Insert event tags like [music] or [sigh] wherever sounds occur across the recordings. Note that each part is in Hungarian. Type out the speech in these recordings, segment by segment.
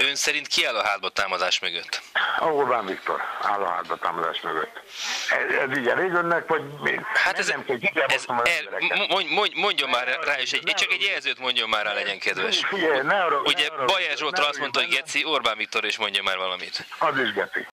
Ön szerint ki áll a hátba támadás mögött? A Orbán Viktor áll a hátba támadás mögött. Ez, ez így elég önnek, vagy mi? Hát ez, nem, nem ez, ez el, mondj, mondj, mondjon már rá, és egy, csak egy jelzőt mondjon már rá, legyen kedves. Ugye Bajás Zsoltra azt mondta, hogy Geci, Orbán Viktor is mondja már valamit. Az is Geci.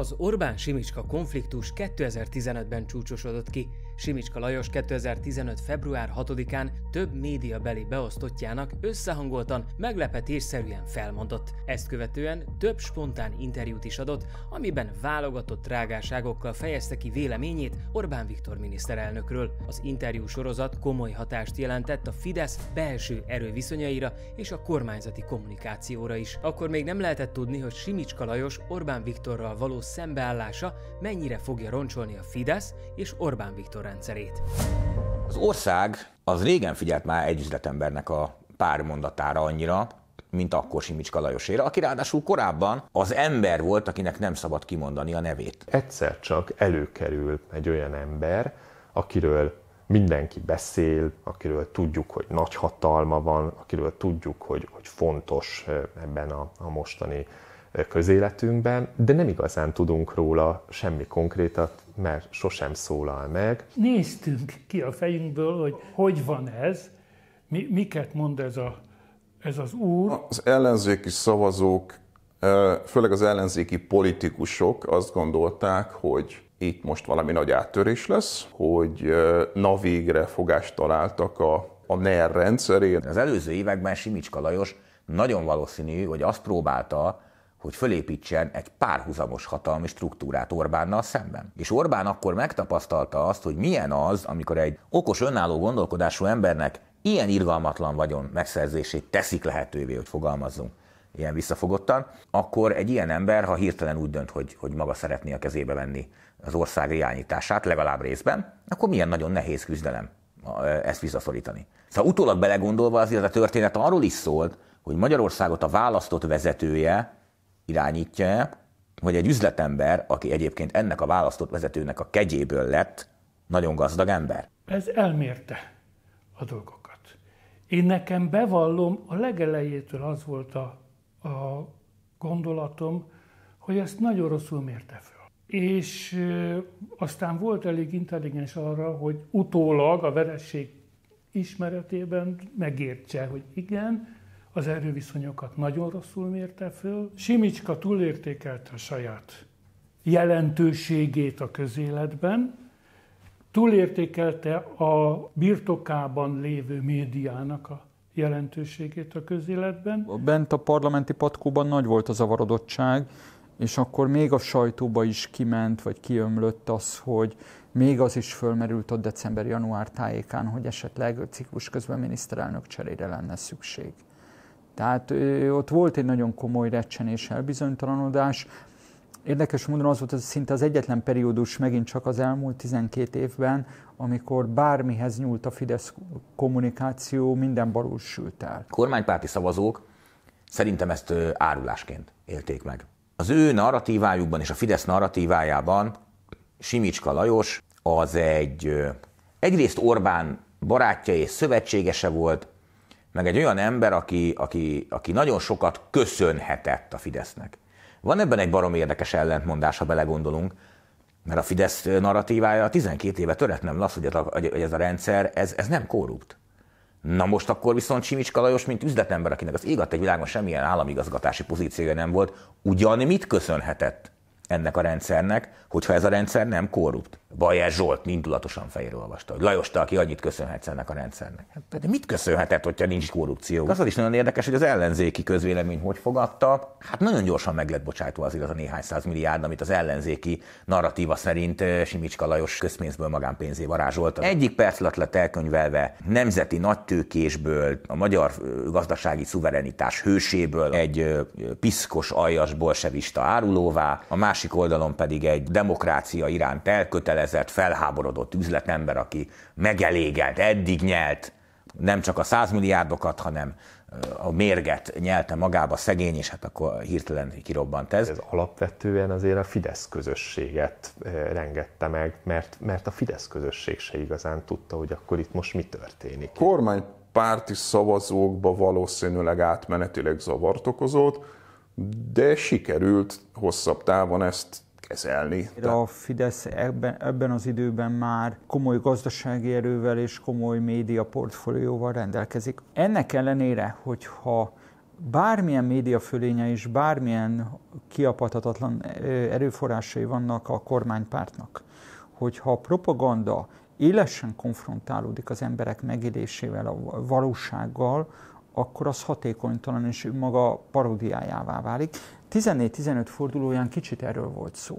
Az Orbán-Simicska konfliktus 2015-ben csúcsosodott ki. Simicska Lajos 2015. február 6-án több médiabeli beosztottjának összehangoltan, meglepetésszerűen felmondott. Ezt követően több spontán interjút is adott, amiben válogatott rágáságokkal fejezte ki véleményét Orbán Viktor miniszterelnökről. Az interjú sorozat komoly hatást jelentett a Fidesz belső erőviszonyaira és a kormányzati kommunikációra is. Akkor még nem lehetett tudni, hogy Simicska Lajos Orbán Viktorral való szembeállása mennyire fogja roncsolni a Fidesz és Orbán Viktor rendszerét. Az ország az régen figyelt már egy üzletembernek a pár mondatára annyira, mint akkor Simicska Lajoséra, aki ráadásul korábban az ember volt, akinek nem szabad kimondani a nevét. Egyszer csak előkerül egy olyan ember, akiről mindenki beszél, akiről tudjuk, hogy nagy hatalma van, akiről tudjuk, hogy, hogy fontos eh, ebben a, a mostani közéletünkben, de nem igazán tudunk róla semmi konkrétat, mert sosem szólal meg. Néztünk ki a fejünkből, hogy hogy van ez, mi, miket mond ez, a, ez az úr. Az ellenzéki szavazók, eh, főleg az ellenzéki politikusok azt gondolták, hogy itt most valami nagy áttörés lesz, hogy eh, na végre fogást találtak a, a NER rendszerén. Az előző években Simicska Lajos nagyon valószínű, hogy azt próbálta, hogy fölépítsen egy párhuzamos hatalmi struktúrát Orbánnal szemben. És Orbán akkor megtapasztalta azt, hogy milyen az, amikor egy okos, önálló gondolkodású embernek ilyen irgalmatlan vagyon megszerzését teszik lehetővé, hogy fogalmazzunk ilyen visszafogottan, akkor egy ilyen ember, ha hirtelen úgy dönt, hogy, hogy maga szeretné a kezébe venni az ország irányítását, legalább részben, akkor milyen nagyon nehéz küzdelem e, ezt visszaszorítani. Szóval utólag belegondolva azért a történet arról is szólt, hogy Magyarországot a választott vezetője irányítja -e, hogy egy üzletember, aki egyébként ennek a választott vezetőnek a kegyéből lett, nagyon gazdag ember? Ez elmérte a dolgokat. Én nekem bevallom, a legelejétől az volt a, a gondolatom, hogy ezt nagyon rosszul mérte föl. És e, aztán volt elég intelligens arra, hogy utólag a veresség ismeretében megértse, hogy igen, az erőviszonyokat nagyon rosszul mérte föl. Simicska túlértékelte a saját jelentőségét a közéletben, túlértékelte a birtokában lévő médiának a jelentőségét a közéletben. Bent a parlamenti patkóban nagy volt a zavarodottság, és akkor még a sajtóba is kiment, vagy kiömlött az, hogy még az is fölmerült ott december-január tájékán, hogy esetleg ciklus közben miniszterelnök cserére lenne szükség. Tehát ott volt egy nagyon komoly recsenés, elbizonytalanodás. Érdekes módon az volt hogy szinte az egyetlen periódus megint csak az elmúlt 12 évben, amikor bármihez nyúlt a Fidesz kommunikáció, minden sült el. Kormánypárti szavazók szerintem ezt árulásként élték meg. Az ő narratívájukban és a Fidesz narratívájában Simicska Lajos az egy egyrészt Orbán barátja és szövetségese volt, meg egy olyan ember, aki, aki, aki nagyon sokat köszönhetett a Fidesznek. Van ebben egy barom érdekes ellentmondás, ha belegondolunk, mert a Fidesz narratívája 12 éve töretlen lasz, hogy ez a, hogy ez a rendszer, ez, ez nem korrupt. Na most akkor viszont Simicska Lajos, mint üzletember, akinek az égat egy világon semmilyen államigazgatási pozíciója nem volt, ugyan mit köszönhetett ennek a rendszernek, hogyha ez a rendszer nem korrupt? Bajer Zsolt indulatosan fejre olvasta, hogy Lajos, te, aki annyit köszönhetsz ennek a rendszernek. Hát, de mit köszönhetett, hogyha nincs korrupció? Az, az is nagyon érdekes, hogy az ellenzéki közvélemény hogy fogadta. Hát nagyon gyorsan meg lett bocsájtva azért az a néhány száz milliárd, amit az ellenzéki narratíva szerint eh, Simicska Lajos közpénzből magánpénzé varázsolt. Egyik perc alatt lett elkönyvelve nemzeti nagytőkésből, a magyar eh, gazdasági szuverenitás hőséből egy eh, piszkos aljas bolsevista árulóvá, a másik oldalon pedig egy demokrácia iránt elkötelezett elkötelezett, felháborodott üzletember, aki megelégelt, eddig nyelt nem csak a százmilliárdokat, hanem a mérget nyelte magába szegény, és hát akkor hirtelen kirobbant ez. Ez alapvetően azért a Fidesz közösséget rengette meg, mert, mert a Fidesz közösség se igazán tudta, hogy akkor itt most mi történik. párti szavazókba valószínűleg átmenetileg zavart okozott, de sikerült hosszabb távon ezt kezelni. A Fidesz ebben, ebben az időben már komoly gazdasági erővel és komoly média portfólióval rendelkezik. Ennek ellenére, hogyha bármilyen média fölénye és bármilyen kiapadhatatlan erőforrásai vannak a kormánypártnak, hogyha a propaganda élesen konfrontálódik az emberek megélésével, a valósággal, akkor az hatékonytalan és maga parodiájává válik. 14-15 fordulóján kicsit erről volt szó.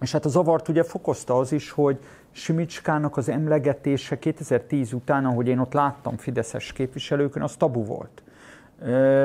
És hát a zavart ugye fokozta az is, hogy Simicskának az emlegetése 2010 után, ahogy én ott láttam Fideszes képviselőkön, az tabu volt.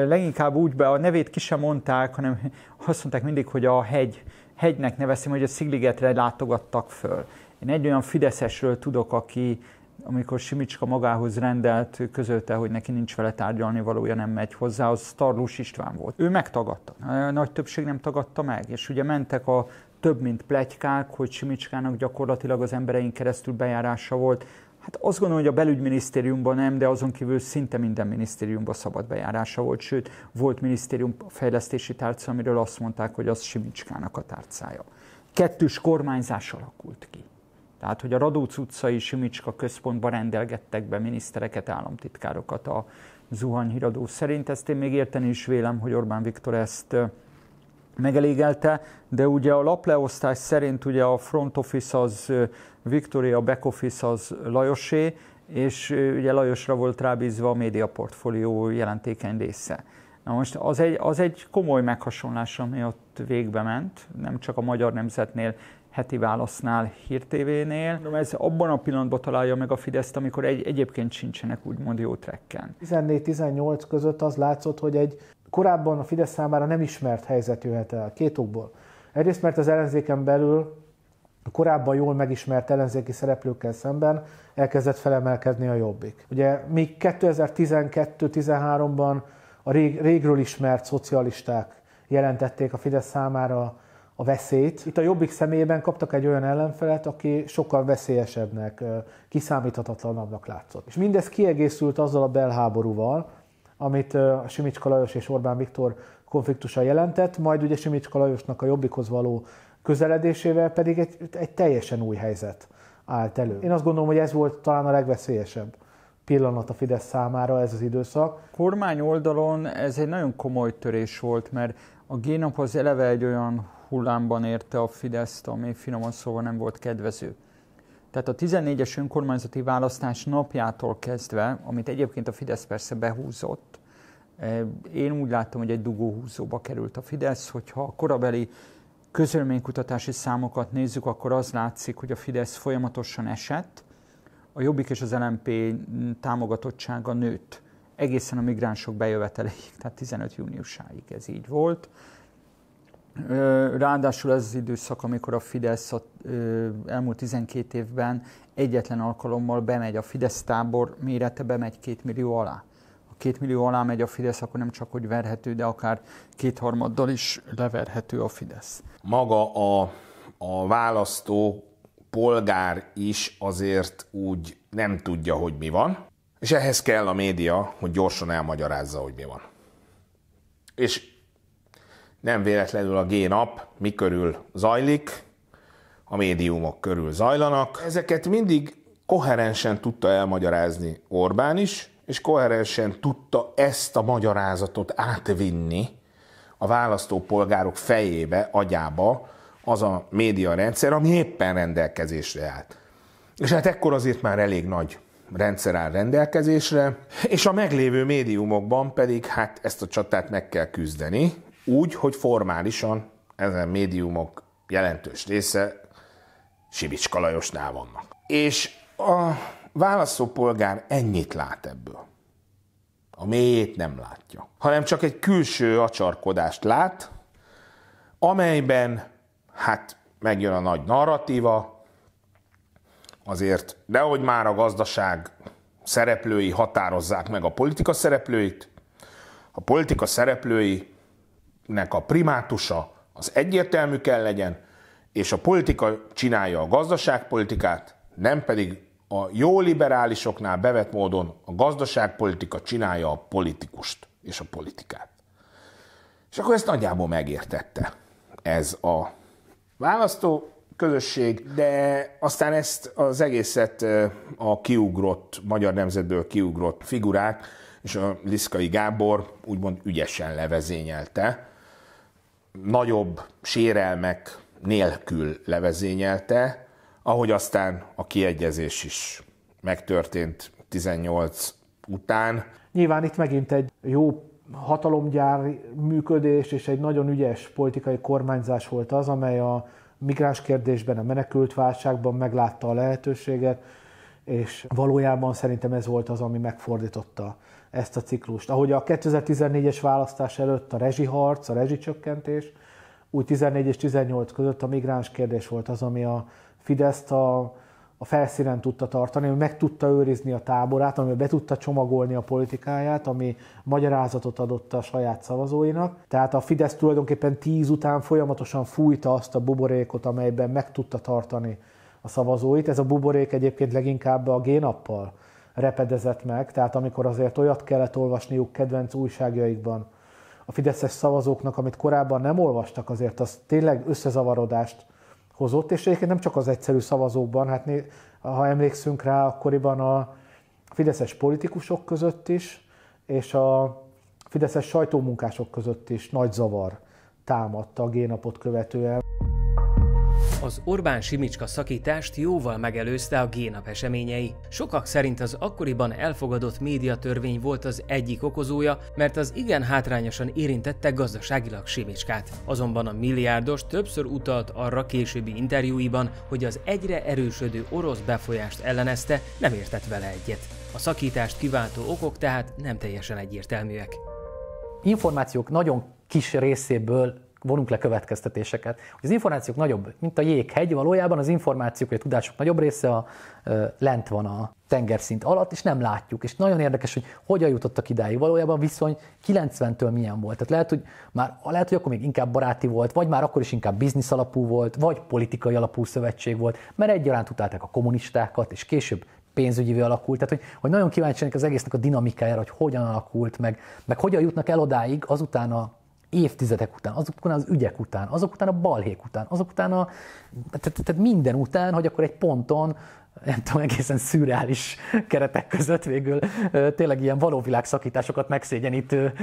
Leginkább úgy be, a nevét ki sem mondták, hanem azt mondták mindig, hogy a hegy, hegynek nevezem, hogy a Szigligetre látogattak föl. Én egy olyan Fideszesről tudok, aki amikor Simicska magához rendelt, közölte, hogy neki nincs vele tárgyalni valója, nem megy hozzá, az Starlós István volt. Ő megtagadta. A nagy többség nem tagadta meg, és ugye mentek a több mint plegykák, hogy Simicskának gyakorlatilag az emberein keresztül bejárása volt. Hát azt gondolom, hogy a belügyminisztériumban nem, de azon kívül szinte minden minisztériumban szabad bejárása volt, sőt, volt minisztérium fejlesztési tárca, amiről azt mondták, hogy az Simicskának a tárcája. Kettős kormányzás alakult ki. Tehát, hogy a Radóc utcai Simicska központban rendelgettek be minisztereket, államtitkárokat a híradó szerint. Ezt én még érteni is vélem, hogy Orbán Viktor ezt megelégelte, de ugye a lapleosztás szerint ugye a front office az Victoria, a back office az Lajosé, és ugye Lajosra volt rábízva a portfólió jelentékeny része. Na most az egy, az egy komoly meghasonlás, ami ott végbe ment, nem csak a magyar nemzetnél heti válasznál hírtévénél. De ez abban a pillanatban találja meg a Fideszt, amikor egy, egyébként sincsenek úgymond jó trekken. 14-18 között az látszott, hogy egy korábban a Fidesz számára nem ismert helyzet jöhet el, két okból. Egyrészt, mert az ellenzéken belül korábban jól megismert ellenzéki szereplőkkel szemben elkezdett felemelkedni a jobbik. Ugye még 2012-13-ban a rég, régről ismert szocialisták jelentették a Fidesz számára a veszélyt. Itt a Jobbik személyében kaptak egy olyan ellenfelet, aki sokkal veszélyesebbnek, kiszámíthatatlanabbnak látszott. És mindez kiegészült azzal a belháborúval, amit a Simicska Lajos és Orbán Viktor konfliktusa jelentett, majd ugye Simicska Lajosnak a Jobbikhoz való közeledésével pedig egy, egy teljesen új helyzet állt elő. Én azt gondolom, hogy ez volt talán a legveszélyesebb pillanat a Fidesz számára ez az időszak. Kormány oldalon ez egy nagyon komoly törés volt, mert a Génap az eleve egy olyan hullámban érte a Fideszt, ami finoman szóval nem volt kedvező. Tehát a 14-es önkormányzati választás napjától kezdve, amit egyébként a Fidesz persze behúzott, eh, én úgy láttam, hogy egy dugóhúzóba került a Fidesz, hogyha a korabeli közölménykutatási számokat nézzük, akkor az látszik, hogy a Fidesz folyamatosan esett, a Jobbik és az LMP támogatottsága nőtt egészen a migránsok bejöveteléig, tehát 15 júniusáig ez így volt. Ráadásul ez az időszak, amikor a Fidesz a, elmúlt 12 évben egyetlen alkalommal bemegy a Fidesz tábor mérete, bemegy két millió alá. Ha két millió alá megy a Fidesz, akkor nem csak hogy verhető, de akár kétharmaddal is leverhető a Fidesz. Maga a, a választó polgár is azért úgy nem tudja, hogy mi van, és ehhez kell a média, hogy gyorsan elmagyarázza, hogy mi van. És nem véletlenül a G-nap mi körül zajlik, a médiumok körül zajlanak. Ezeket mindig koherensen tudta elmagyarázni Orbán is, és koherensen tudta ezt a magyarázatot átvinni a választópolgárok fejébe, agyába az a média rendszer, ami éppen rendelkezésre állt. És hát ekkor azért már elég nagy rendszer áll rendelkezésre, és a meglévő médiumokban pedig hát ezt a csatát meg kell küzdeni, úgy, hogy formálisan ezen médiumok jelentős része Sivicska Lajosnál vannak. És a válaszolpolgár ennyit lát ebből. A mélyét nem látja, hanem csak egy külső acsarkodást lát, amelyben hát megjön a nagy narratíva, azért nehogy már a gazdaság szereplői határozzák meg a politika szereplőit, a politika szereplői nek a primátusa az egyértelmű kell legyen, és a politika csinálja a gazdaságpolitikát, nem pedig a jó liberálisoknál bevett módon a gazdaságpolitika csinálja a politikust és a politikát. És akkor ezt nagyjából megértette ez a választó közösség, de aztán ezt az egészet a kiugrott, magyar nemzetből kiugrott figurák és a Liszkai Gábor úgymond ügyesen levezényelte nagyobb sérelmek nélkül levezényelte, ahogy aztán a kiegyezés is megtörtént 18 után. Nyilván itt megint egy jó hatalomgyár működés és egy nagyon ügyes politikai kormányzás volt az, amely a migráns kérdésben, a menekült válságban meglátta a lehetőséget, és valójában szerintem ez volt az, ami megfordította ezt a ciklust. Ahogy a 2014-es választás előtt a rezsiharc, a rezsicsökkentés, úgy 14 és 18 között a migráns kérdés volt az, ami a Fideszt a, a felszínen tudta tartani, ami meg tudta őrizni a táborát, ami be tudta csomagolni a politikáját, ami magyarázatot adott a saját szavazóinak. Tehát a Fidesz tulajdonképpen 10 után folyamatosan fújta azt a buborékot, amelyben meg tudta tartani a szavazóit. Ez a buborék egyébként leginkább a génappal repedezett meg, tehát amikor azért olyat kellett olvasniuk kedvenc újságjaikban, a fideszes szavazóknak, amit korábban nem olvastak, azért az tényleg összezavarodást hozott, és egyébként nem csak az egyszerű szavazókban, hát ha emlékszünk rá, akkoriban a fideszes politikusok között is, és a fideszes sajtómunkások között is nagy zavar támadta a génapot követően. Az Orbán Simicska szakítást jóval megelőzte a génap eseményei. Sokak szerint az akkoriban elfogadott médiatörvény volt az egyik okozója, mert az igen hátrányosan érintette gazdaságilag Simicskát. Azonban a milliárdos többször utalt arra későbbi interjúiban, hogy az egyre erősödő orosz befolyást ellenezte, nem értett vele egyet. A szakítást kiváltó okok tehát nem teljesen egyértelműek. Információk nagyon kis részéből vonunk le következtetéseket. Hogy az információk nagyobb, mint a jéghegy, valójában az információk vagy a tudások nagyobb része a, ö, lent van a tengerszint alatt, és nem látjuk. És nagyon érdekes, hogy hogyan jutottak idáig. Valójában viszony 90-től milyen volt. Tehát lehet, hogy már lehet, hogy akkor még inkább baráti volt, vagy már akkor is inkább biznisz alapú volt, vagy politikai alapú szövetség volt, mert egyaránt utálták a kommunistákat, és később pénzügyivé alakult. Tehát, hogy, hogy nagyon kíváncsi az egésznek a dinamikájára, hogy hogyan alakult, meg, meg hogyan jutnak el odáig azután a évtizedek után, azok után az ügyek után, azok után a balhék után, azok után a, tehát, tehát minden után, hogy akkor egy ponton nem tudom, egészen szürreális keretek között végül tényleg ilyen valóvilág szakításokat megszégyenítő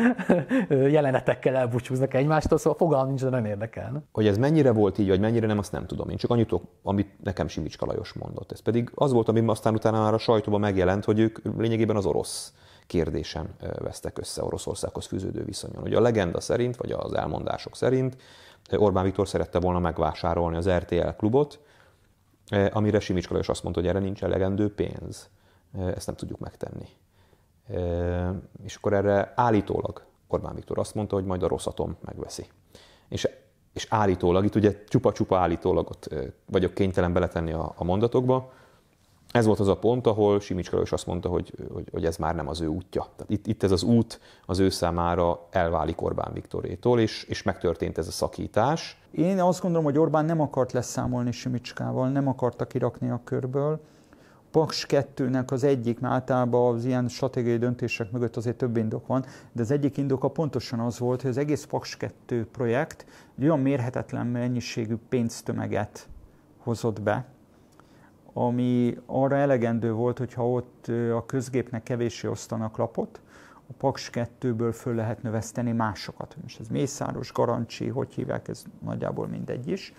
jelenetekkel elbúcsúznak egymástól, szóval fogalm nincs, de nem érdekel. Hogy ez mennyire volt így, vagy mennyire nem, azt nem tudom. Én csak annyit tudok, amit nekem Simicska Lajos mondott. Ez pedig az volt, ami aztán utána már a sajtóban megjelent, hogy ők lényegében az orosz kérdésen vesztek össze Oroszországhoz fűződő viszonyon. Ugye a legenda szerint, vagy az elmondások szerint Orbán Viktor szerette volna megvásárolni az RTL klubot, amire Simics Kalajos azt mondta, hogy erre nincs elegendő pénz. Ezt nem tudjuk megtenni. És akkor erre állítólag Orbán Viktor azt mondta, hogy majd a Rosszatom megveszi. És, és állítólag, itt ugye csupa-csupa állítólagot vagyok kénytelen beletenni a, a mondatokba, ez volt az a pont, ahol Simics Kölös azt mondta, hogy, hogy, hogy ez már nem az ő útja. Tehát itt, itt ez az út az ő számára elválik Orbán Viktorétól, és, és megtörtént ez a szakítás. Én azt gondolom, hogy Orbán nem akart leszámolni Simicskával, nem akarta kirakni a körből. Paks 2-nek az egyik, mert általában az ilyen stratégiai döntések mögött azért több indok van, de az egyik indoka pontosan az volt, hogy az egész Paks 2 projekt egy olyan mérhetetlen mennyiségű pénztömeget hozott be, ami arra elegendő volt, hogyha ott a közgépnek kevéssé osztanak lapot, a Paks 2-ből föl lehet növeszteni másokat. Most ez Mészáros, Garancsi, hogy hívják, ez nagyjából mindegy is.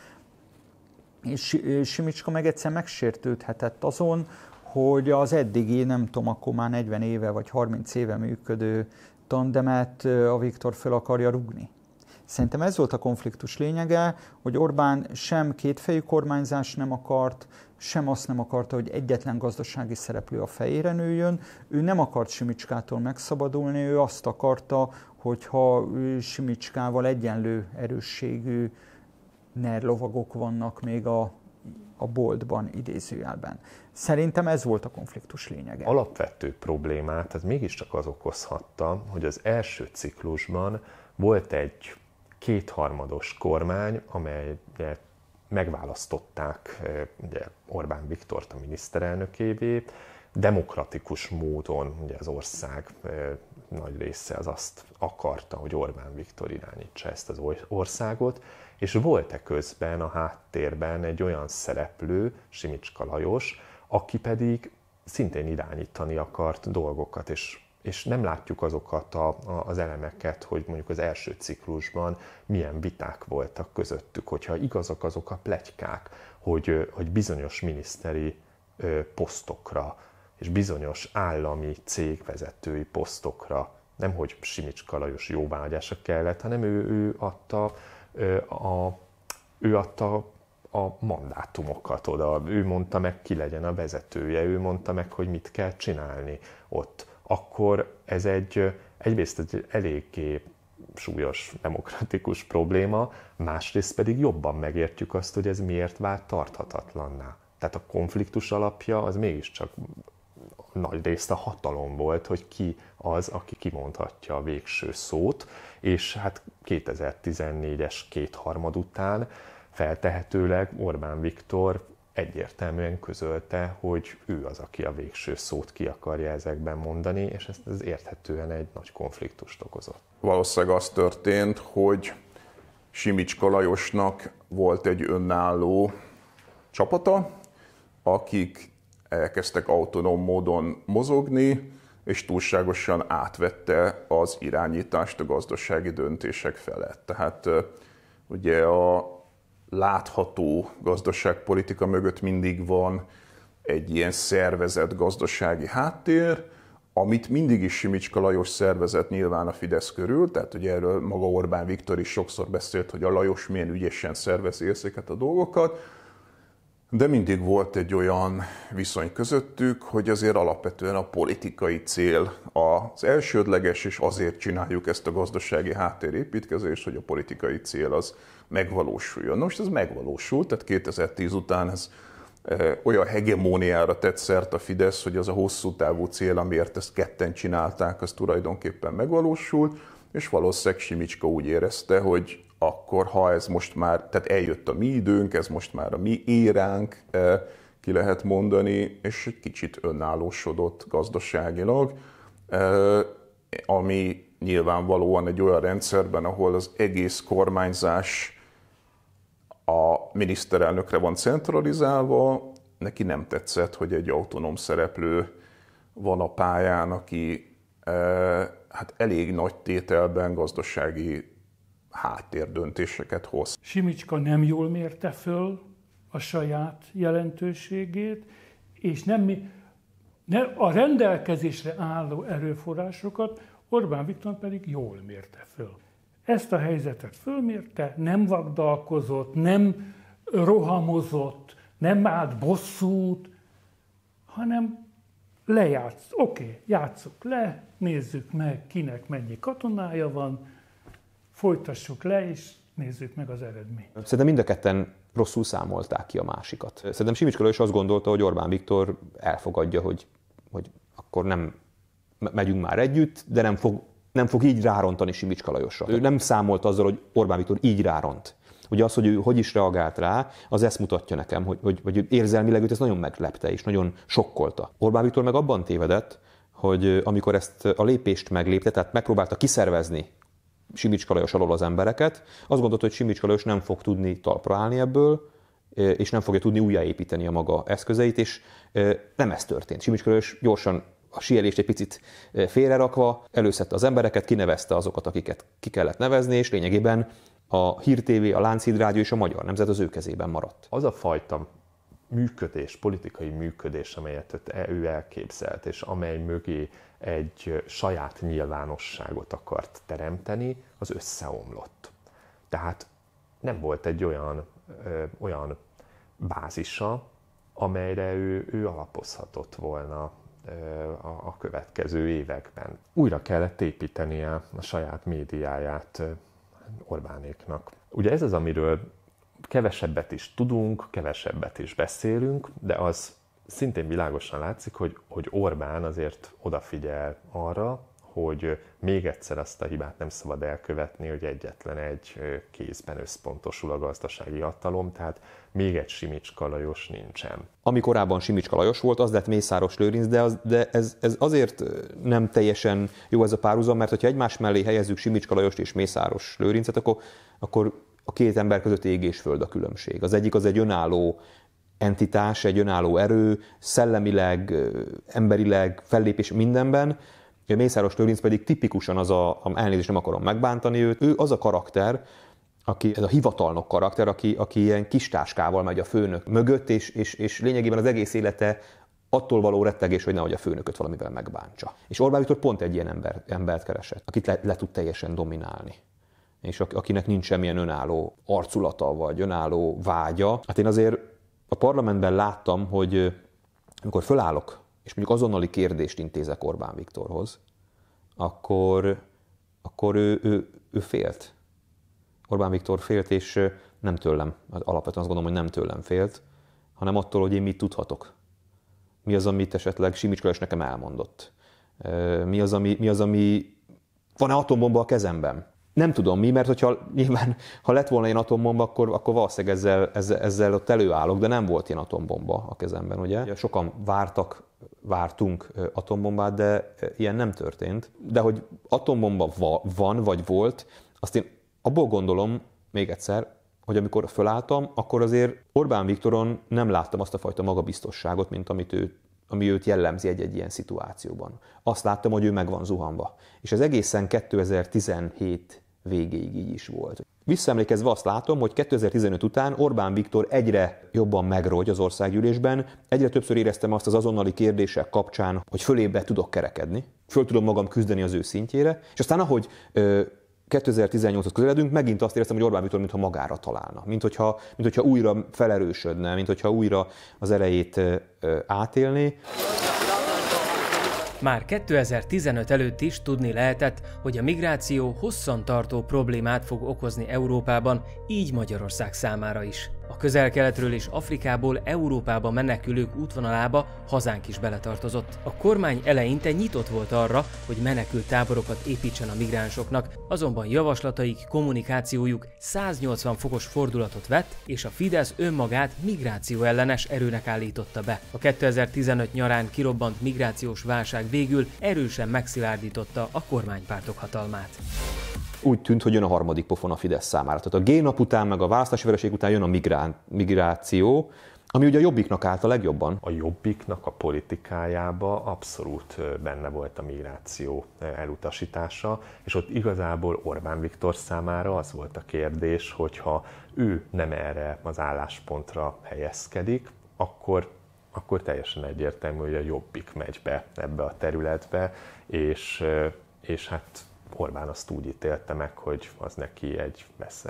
És Simicska meg egyszer megsértődhetett azon, hogy az eddigi, nem tudom, akkor már 40 éve vagy 30 éve működő tandemet a Viktor föl akarja rugni. Szerintem ez volt a konfliktus lényege, hogy Orbán sem kétfejű kormányzás nem akart, sem azt nem akarta, hogy egyetlen gazdasági szereplő a fejére nőjön, ő nem akart Simicskától megszabadulni, ő azt akarta, hogyha Simicskával egyenlő erősségű nerlovagok vannak még a, a boltban idézőjelben. Szerintem ez volt a konfliktus lényege. Alapvető problémát ez mégiscsak az okozhatta, hogy az első ciklusban volt egy kétharmados kormány, amelyet megválasztották ugye Orbán Viktort a miniszterelnökévé, demokratikus módon ugye az ország nagy része az azt akarta, hogy Orbán Viktor irányítsa ezt az országot, és volt-e közben a háttérben egy olyan szereplő, Simicska Lajos, aki pedig szintén irányítani akart dolgokat, és és nem látjuk azokat a, a, az elemeket, hogy mondjuk az első ciklusban milyen viták voltak közöttük, hogyha igazak azok a plegykák, hogy, hogy bizonyos miniszteri posztokra és bizonyos állami cégvezetői posztokra, nem hogy Simicska Lajos jóvágyása kellett, hanem ő, ő adta a, ő adta a mandátumokat oda, ő mondta meg, ki legyen a vezetője, ő mondta meg, hogy mit kell csinálni ott akkor ez egy egyrészt egy eléggé súlyos demokratikus probléma, másrészt pedig jobban megértjük azt, hogy ez miért vált tarthatatlanná. Tehát a konfliktus alapja az mégiscsak nagy részt a hatalom volt, hogy ki az, aki kimondhatja a végső szót, és hát 2014-es kétharmad után feltehetőleg Orbán Viktor egyértelműen közölte, hogy ő az, aki a végső szót ki akarja ezekben mondani, és ezt ez érthetően egy nagy konfliktust okozott. Valószínűleg az történt, hogy Simicska Lajosnak volt egy önálló csapata, akik elkezdtek autonóm módon mozogni, és túlságosan átvette az irányítást a gazdasági döntések felett. Tehát ugye a, látható gazdaságpolitika mögött mindig van egy ilyen szervezett gazdasági háttér, amit mindig is Simicska Lajos szervezett nyilván a Fidesz körül, tehát ugye erről maga Orbán Viktor is sokszor beszélt, hogy a Lajos milyen ügyesen szervezi ezeket a dolgokat, de mindig volt egy olyan viszony közöttük, hogy azért alapvetően a politikai cél az elsődleges, és azért csináljuk ezt a gazdasági háttérépítkezést, hogy a politikai cél az megvalósuljon. Na most ez megvalósult, tehát 2010 után ez e, olyan hegemóniára tett szert a Fidesz, hogy az a hosszú távú cél, amiért ezt ketten csinálták, az tulajdonképpen megvalósult, és valószínűleg Simicska úgy érezte, hogy akkor ha ez most már, tehát eljött a mi időnk, ez most már a mi éránk, e, ki lehet mondani, és egy kicsit önállósodott gazdaságilag, e, ami nyilvánvalóan egy olyan rendszerben, ahol az egész kormányzás a miniszterelnökre van centralizálva, neki nem tetszett, hogy egy autonóm szereplő van a pályán, aki e, hát elég nagy tételben gazdasági háttérdöntéseket hoz. Simicska nem jól mérte föl a saját jelentőségét, és nem, nem a rendelkezésre álló erőforrásokat Orbán Viktor pedig jól mérte föl ezt a helyzetet fölmérte, nem vagdalkozott, nem rohamozott, nem állt bosszút, hanem lejátsz, oké, okay, játsszuk le, nézzük meg, kinek mennyi katonája van, folytassuk le, és nézzük meg az eredményt. Szerintem mind a ketten rosszul számolták ki a másikat. Szerintem Simicska is azt gondolta, hogy Orbán Viktor elfogadja, hogy, hogy akkor nem megyünk már együtt, de nem fog nem fog így rárontani Simicska Lajosra. Ő nem számolt azzal, hogy Orbán Viktor így ráront. Ugye az, hogy ő hogy is reagált rá, az ezt mutatja nekem, hogy, hogy, hogy érzelmileg őt ez nagyon meglepte és nagyon sokkolta. Orbán Viktor meg abban tévedett, hogy amikor ezt a lépést meglépte, tehát megpróbálta kiszervezni Simicska Lajos alól az embereket, azt gondolta, hogy Simicska Lajos nem fog tudni talpra állni ebből, és nem fogja tudni újjáépíteni a maga eszközeit, és nem ez történt. Simicska Lajos gyorsan a sielést egy picit félrerakva, előszette az embereket, kinevezte azokat, akiket ki kellett nevezni, és lényegében a Hír TV, a Lánchíd Rádió és a Magyar Nemzet az ő kezében maradt. Az a fajta működés, politikai működés, amelyet e- ő elképzelt, és amely mögé egy saját nyilvánosságot akart teremteni, az összeomlott. Tehát nem volt egy olyan, ö, olyan bázisa, amelyre ő, ő alapozhatott volna a következő években. Újra kellett építenie a saját médiáját Orbánéknak. Ugye ez az, amiről kevesebbet is tudunk, kevesebbet is beszélünk, de az szintén világosan látszik, hogy, hogy Orbán azért odafigyel arra, hogy még egyszer azt a hibát nem szabad elkövetni, hogy egyetlen egy kézben összpontosul a gazdasági hatalom, tehát még egy Simicska Lajos nincsen. Ami korábban Simicska Lajos volt, az lett Mészáros Lőrinc, de, az, de ez, ez azért nem teljesen jó ez a párhuzam, mert ha egymás mellé helyezzük Simicska Lajost és Mészáros Lőrincet, akkor, akkor a két ember között ég és föld a különbség. Az egyik az egy önálló entitás, egy önálló erő, szellemileg, emberileg, fellépés mindenben, Ugye Mészáros Lőrinc pedig tipikusan az a, a elnézést nem akarom megbántani őt, ő az a karakter, aki, ez a hivatalnok karakter, aki, aki ilyen kis táskával megy a főnök mögött, és, és, és lényegében az egész élete attól való rettegés, hogy nehogy a főnököt valamivel megbántsa. És Orbán Viktor pont egy ilyen ember, embert keresett, akit le, le tud teljesen dominálni és akinek nincs semmilyen önálló arculata vagy önálló vágya. Hát én azért a parlamentben láttam, hogy amikor fölállok és mondjuk azonnali kérdést intézek Orbán Viktorhoz, akkor, akkor ő, ő, ő félt. Orbán Viktor félt, és nem tőlem. Alapvetően azt gondolom, hogy nem tőlem félt, hanem attól, hogy én mit tudhatok. Mi az, amit esetleg Simics Kolás nekem elmondott? Mi az, ami, mi az, ami van-e atombomba a kezemben? Nem tudom mi, mert hogyha nyilván, ha lett volna ilyen atombomba, akkor, akkor valószínűleg ezzel, ezzel, ezzel ott előállok, de nem volt ilyen atombomba a kezemben, ugye? Sokan vártak vártunk atombombát, de ilyen nem történt. De hogy atombomba va, van, vagy volt, azt én abból gondolom, még egyszer, hogy amikor fölálltam, akkor azért Orbán Viktoron nem láttam azt a fajta magabiztosságot, mint amit ő, ami őt jellemzi egy-egy ilyen szituációban. Azt láttam, hogy ő meg van zuhanva. És ez egészen 2017 végéig így is volt. Visszaemlékezve azt látom, hogy 2015 után Orbán Viktor egyre jobban megrogy az országgyűlésben, egyre többször éreztem azt az azonnali kérdések kapcsán, hogy fölébe tudok kerekedni, föl tudom magam küzdeni az ő szintjére, és aztán ahogy ö, 2018-hoz közeledünk, megint azt éreztem, hogy Orbán Viktor mintha magára találna, mint hogyha, mint hogyha újra felerősödne, mint hogyha újra az erejét átélné. Már 2015 előtt is tudni lehetett, hogy a migráció hosszantartó problémát fog okozni Európában, így Magyarország számára is. A közel-keletről és Afrikából Európába menekülők útvonalába hazánk is beletartozott. A kormány eleinte nyitott volt arra, hogy menekült táborokat építsen a migránsoknak, azonban javaslataik, kommunikációjuk 180 fokos fordulatot vett, és a Fidesz önmagát migráció ellenes erőnek állította be. A 2015 nyarán kirobbant migrációs válság végül erősen megszilárdította a kormánypártok hatalmát úgy tűnt, hogy jön a harmadik pofon a Fidesz számára. Tehát a génap után, meg a választási vereség után jön a migrán, migráció, ami ugye a Jobbiknak állt a legjobban. A Jobbiknak a politikájába abszolút benne volt a migráció elutasítása, és ott igazából Orbán Viktor számára az volt a kérdés, hogyha ő nem erre az álláspontra helyezkedik, akkor akkor teljesen egyértelmű, hogy a jobbik megy be ebbe a területbe, és, és hát Orbán azt úgy ítélte meg, hogy az neki egy,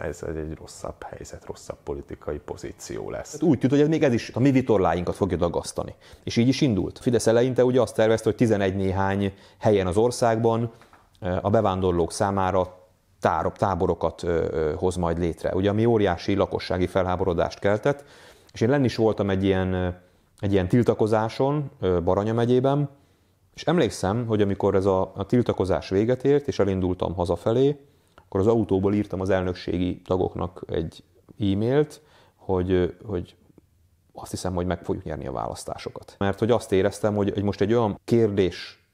ez egy rosszabb helyzet, rosszabb politikai pozíció lesz. Hát úgy tűnt, hogy ez még ez is a mi vitorláinkat fogja dagasztani. És így is indult. Fidesz eleinte ugye azt tervezte, hogy 11 néhány helyen az országban eh, a bevándorlók számára tárop, táborokat eh, eh, hoz majd létre. Ugye ami óriási lakossági felháborodást keltett, és én lenni is voltam egy ilyen, egy ilyen tiltakozáson Baranya megyében, és emlékszem, hogy amikor ez a, a tiltakozás véget ért, és elindultam hazafelé, akkor az autóból írtam az elnökségi tagoknak egy e-mailt, hogy, hogy azt hiszem, hogy meg fogjuk nyerni a választásokat. Mert hogy azt éreztem, hogy, hogy most egy olyan kérdés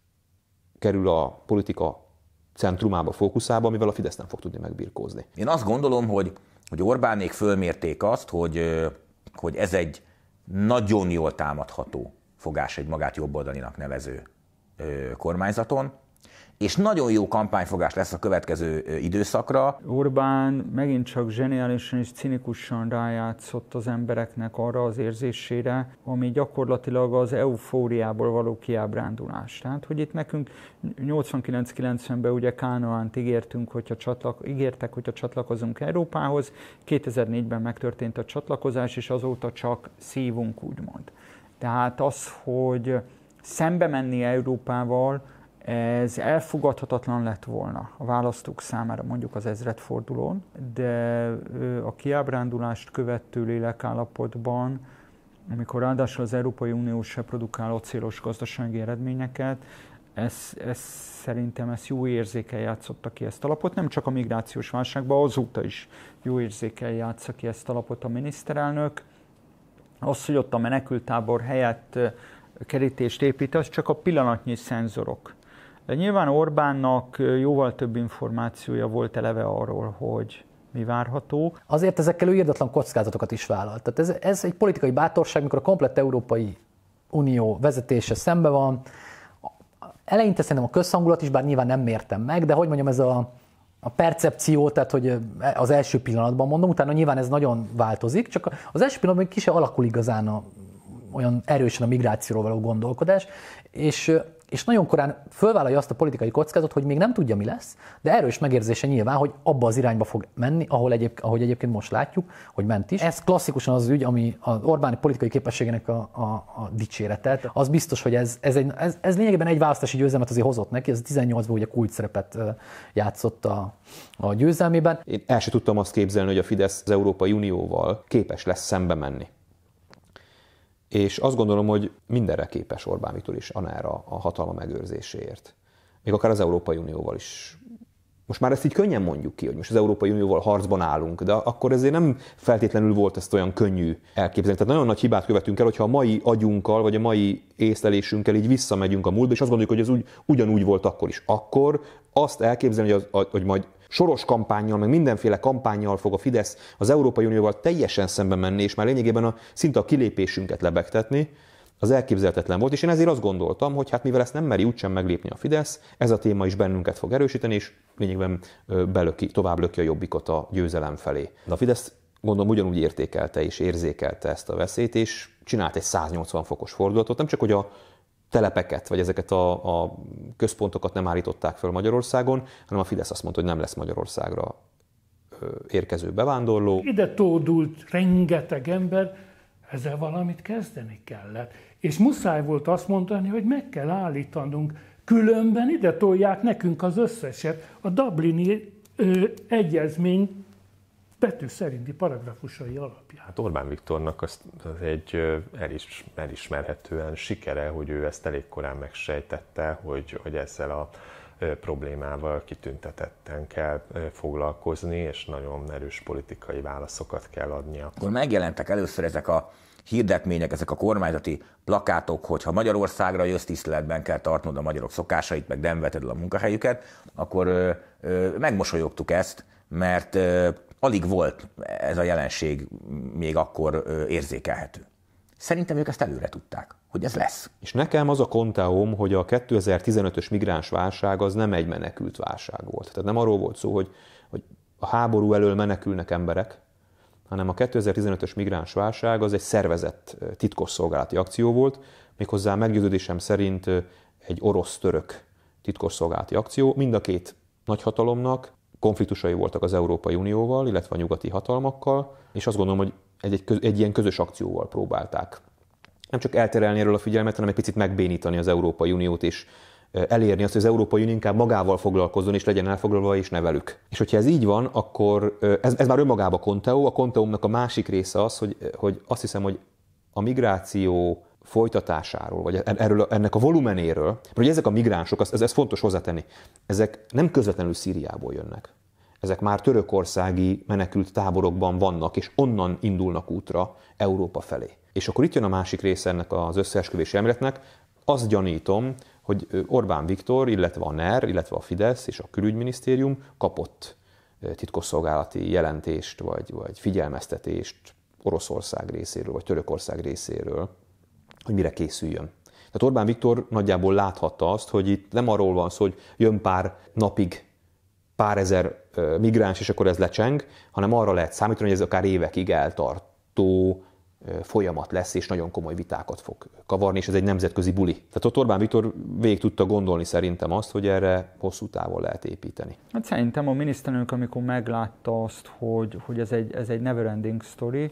kerül a politika centrumába, fókuszába, amivel a Fidesz nem fog tudni megbirkózni. Én azt gondolom, hogy, hogy Orbánék fölmérték azt, hogy, hogy ez egy nagyon jól támadható fogás egy magát jobboldalinak nevező kormányzaton, és nagyon jó kampányfogás lesz a következő időszakra. Orbán megint csak zseniálisan és cinikusan rájátszott az embereknek arra az érzésére, ami gyakorlatilag az eufóriából való kiábrándulás. Tehát, hogy itt nekünk 89-90-ben ugye Kánoánt ígértünk, hogyha csatlak, ígértek, hogyha csatlakozunk Európához, 2004-ben megtörtént a csatlakozás, és azóta csak szívunk, úgymond. Tehát az, hogy szembe menni Európával, ez elfogadhatatlan lett volna a választók számára mondjuk az ezredfordulón, de a kiábrándulást követő lélekállapotban, amikor ráadásul az Európai Unió se produkál acélos gazdasági eredményeket, ez, ez szerintem ez jó érzékel játszotta ki ezt a lapot, nem csak a migrációs válságban, azóta is jó érzékel játsza ki ezt a lapot a miniszterelnök. Az, hogy ott a menekültábor helyett kerítést épít, az csak a pillanatnyi szenzorok. De nyilván Orbánnak jóval több információja volt eleve arról, hogy mi várható. Azért ezekkel ő érdetlen kockázatokat is vállalt. Tehát ez, ez egy politikai bátorság, mikor a komplett Európai Unió vezetése szembe van. Eleinte szerintem a közhangulat is, bár nyilván nem mértem meg, de hogy mondjam, ez a, a percepció, tehát hogy az első pillanatban mondom, utána nyilván ez nagyon változik, csak az első pillanatban ki se alakul igazán a olyan erősen a migrációról való gondolkodás, és és nagyon korán fölvállalja azt a politikai kockázatot, hogy még nem tudja, mi lesz, de erős megérzése nyilván, hogy abba az irányba fog menni, ahol egyéb, ahogy egyébként most látjuk, hogy ment is. Ez klasszikusan az ügy, ami az Orbán politikai képességének a, a, a dicsérete. Az biztos, hogy ez, ez, egy, ez, ez lényegében egy választási győzelmet azért hozott neki, ez 18-ban ugye kulcs szerepet játszott a, a győzelmében. Én el sem tudtam azt képzelni, hogy a Fidesz az Európai Unióval képes lesz szembe menni. És azt gondolom, hogy mindenre képes Orbán Viktor is anára a hatalma megőrzéséért. Még akár az Európai Unióval is. Most már ezt így könnyen mondjuk ki, hogy most az Európai Unióval harcban állunk, de akkor ezért nem feltétlenül volt ezt olyan könnyű elképzelni. Tehát nagyon nagy hibát követünk el, hogyha a mai agyunkkal, vagy a mai észlelésünkkel így visszamegyünk a múltba, és azt gondoljuk, hogy ez úgy, ugyanúgy volt akkor is. Akkor azt elképzelni, hogy, az, hogy majd soros kampányjal, meg mindenféle kampányjal fog a Fidesz az Európai Unióval teljesen szembe menni, és már lényegében a, szinte a kilépésünket lebegtetni, az elképzelhetetlen volt, és én ezért azt gondoltam, hogy hát mivel ezt nem meri úgysem meglépni a Fidesz, ez a téma is bennünket fog erősíteni, és lényegében belöki, tovább löki a jobbikot a győzelem felé. De a Fidesz gondolom ugyanúgy értékelte és érzékelte ezt a veszélyt, és csinált egy 180 fokos fordulatot, nem csak hogy a telepeket, vagy ezeket a, a központokat nem állították föl Magyarországon, hanem a Fidesz azt mondta, hogy nem lesz Magyarországra érkező bevándorló. Ide tódult rengeteg ember, ezzel valamit kezdeni kellett. És muszáj volt azt mondani, hogy meg kell állítanunk, különben ide tolják nekünk az összeset. A Dublini ö, egyezmény betű szerinti paragrafusai alapján. Hát Orbán Viktornak az, az egy elis, elismerhetően sikere, hogy ő ezt elég korán megsejtette, hogy, hogy ezzel a problémával kitüntetetten kell foglalkozni, és nagyon erős politikai válaszokat kell adnia. Akkor megjelentek először ezek a hirdetmények, ezek a kormányzati plakátok, hogy ha Magyarországra jössz, tiszteletben kell tartnod a magyarok szokásait, meg nem veted el a munkahelyüket, akkor ö, ö, megmosolyogtuk ezt, mert ö, alig volt ez a jelenség még akkor érzékelhető. Szerintem ők ezt előre tudták, hogy ez lesz. És nekem az a konteóm, hogy a 2015-ös migráns válság az nem egy menekült válság volt. Tehát nem arról volt szó, hogy, hogy a háború elől menekülnek emberek, hanem a 2015-ös migráns válság az egy szervezett titkosszolgálati akció volt, méghozzá meggyőződésem szerint egy orosz-török titkosszolgálati akció. Mind a két nagyhatalomnak konfliktusai voltak az Európai Unióval, illetve a nyugati hatalmakkal, és azt gondolom, hogy egy, egy, köz, egy ilyen közös akcióval próbálták nem csak elterelni erről a figyelmet, hanem egy picit megbénítani az Európai Uniót, és elérni azt, hogy az Európai Unió inkább magával foglalkozzon, és legyen elfoglalva, és ne velük. És hogyha ez így van, akkor ez, ez már önmagában Conteo. A Conteumnak a másik része az, hogy, hogy azt hiszem, hogy a migráció folytatásáról, vagy e- erről, ennek a volumenéről, mert ugye ezek a migránsok, ez, ez fontos hozzátenni, ezek nem közvetlenül Szíriából jönnek. Ezek már törökországi menekült táborokban vannak, és onnan indulnak útra Európa felé. És akkor itt jön a másik része ennek az összeesküvési elméletnek. Azt gyanítom, hogy Orbán Viktor, illetve a NER, illetve a Fidesz és a külügyminisztérium kapott titkosszolgálati jelentést, vagy, vagy figyelmeztetést Oroszország részéről, vagy Törökország részéről hogy mire készüljön. Tehát Orbán Viktor nagyjából láthatta azt, hogy itt nem arról van szó, hogy jön pár napig pár ezer migráns, és akkor ez lecseng, hanem arra lehet számítani, hogy ez akár évekig eltartó folyamat lesz, és nagyon komoly vitákat fog kavarni, és ez egy nemzetközi buli. Tehát ott Orbán Viktor végig tudta gondolni szerintem azt, hogy erre hosszú távon lehet építeni. Hát szerintem a miniszterelnök, amikor meglátta azt, hogy, hogy ez egy, ez egy never ending story,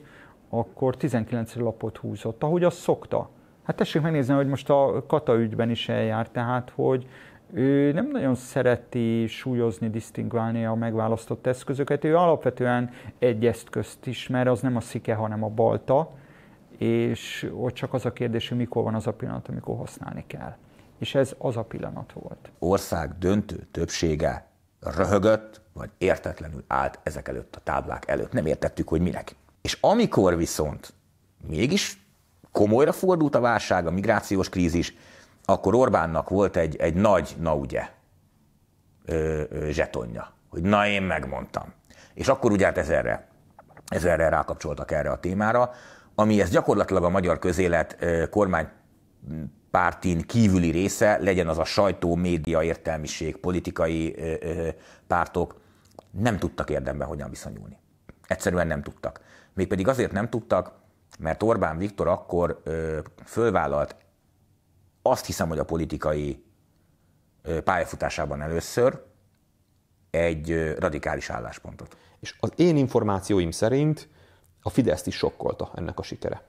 akkor 19 lapot húzott, ahogy azt szokta. Hát tessék megnézni, hogy most a Kata ügyben is eljár, tehát hogy ő nem nagyon szereti súlyozni, disztingválni a megválasztott eszközöket. Ő alapvetően egy eszközt ismer, az nem a szike, hanem a balta, és ott csak az a kérdés, hogy mikor van az a pillanat, amikor használni kell. És ez az a pillanat volt. Ország döntő többsége röhögött, vagy értetlenül állt ezek előtt a táblák előtt. Nem értettük, hogy minek. És amikor viszont mégis komolyra fordult a válság, a migrációs krízis, akkor Orbánnak volt egy, egy nagy na ugye ö, ö, zsetonja, hogy na én megmondtam. És akkor ugye hát ezerre, ezerre rákapcsoltak erre a témára, ami ez gyakorlatilag a magyar közélet ö, kormány pártin kívüli része, legyen az a sajtó, média, értelmiség, politikai ö, ö, pártok, nem tudtak érdemben hogyan viszonyulni. Egyszerűen nem tudtak. Mégpedig azért nem tudtak, mert Orbán Viktor akkor ö, fölvállalt azt hiszem, hogy a politikai pályafutásában először egy radikális álláspontot. És az én információim szerint a fidesz is sokkolta ennek a sikere.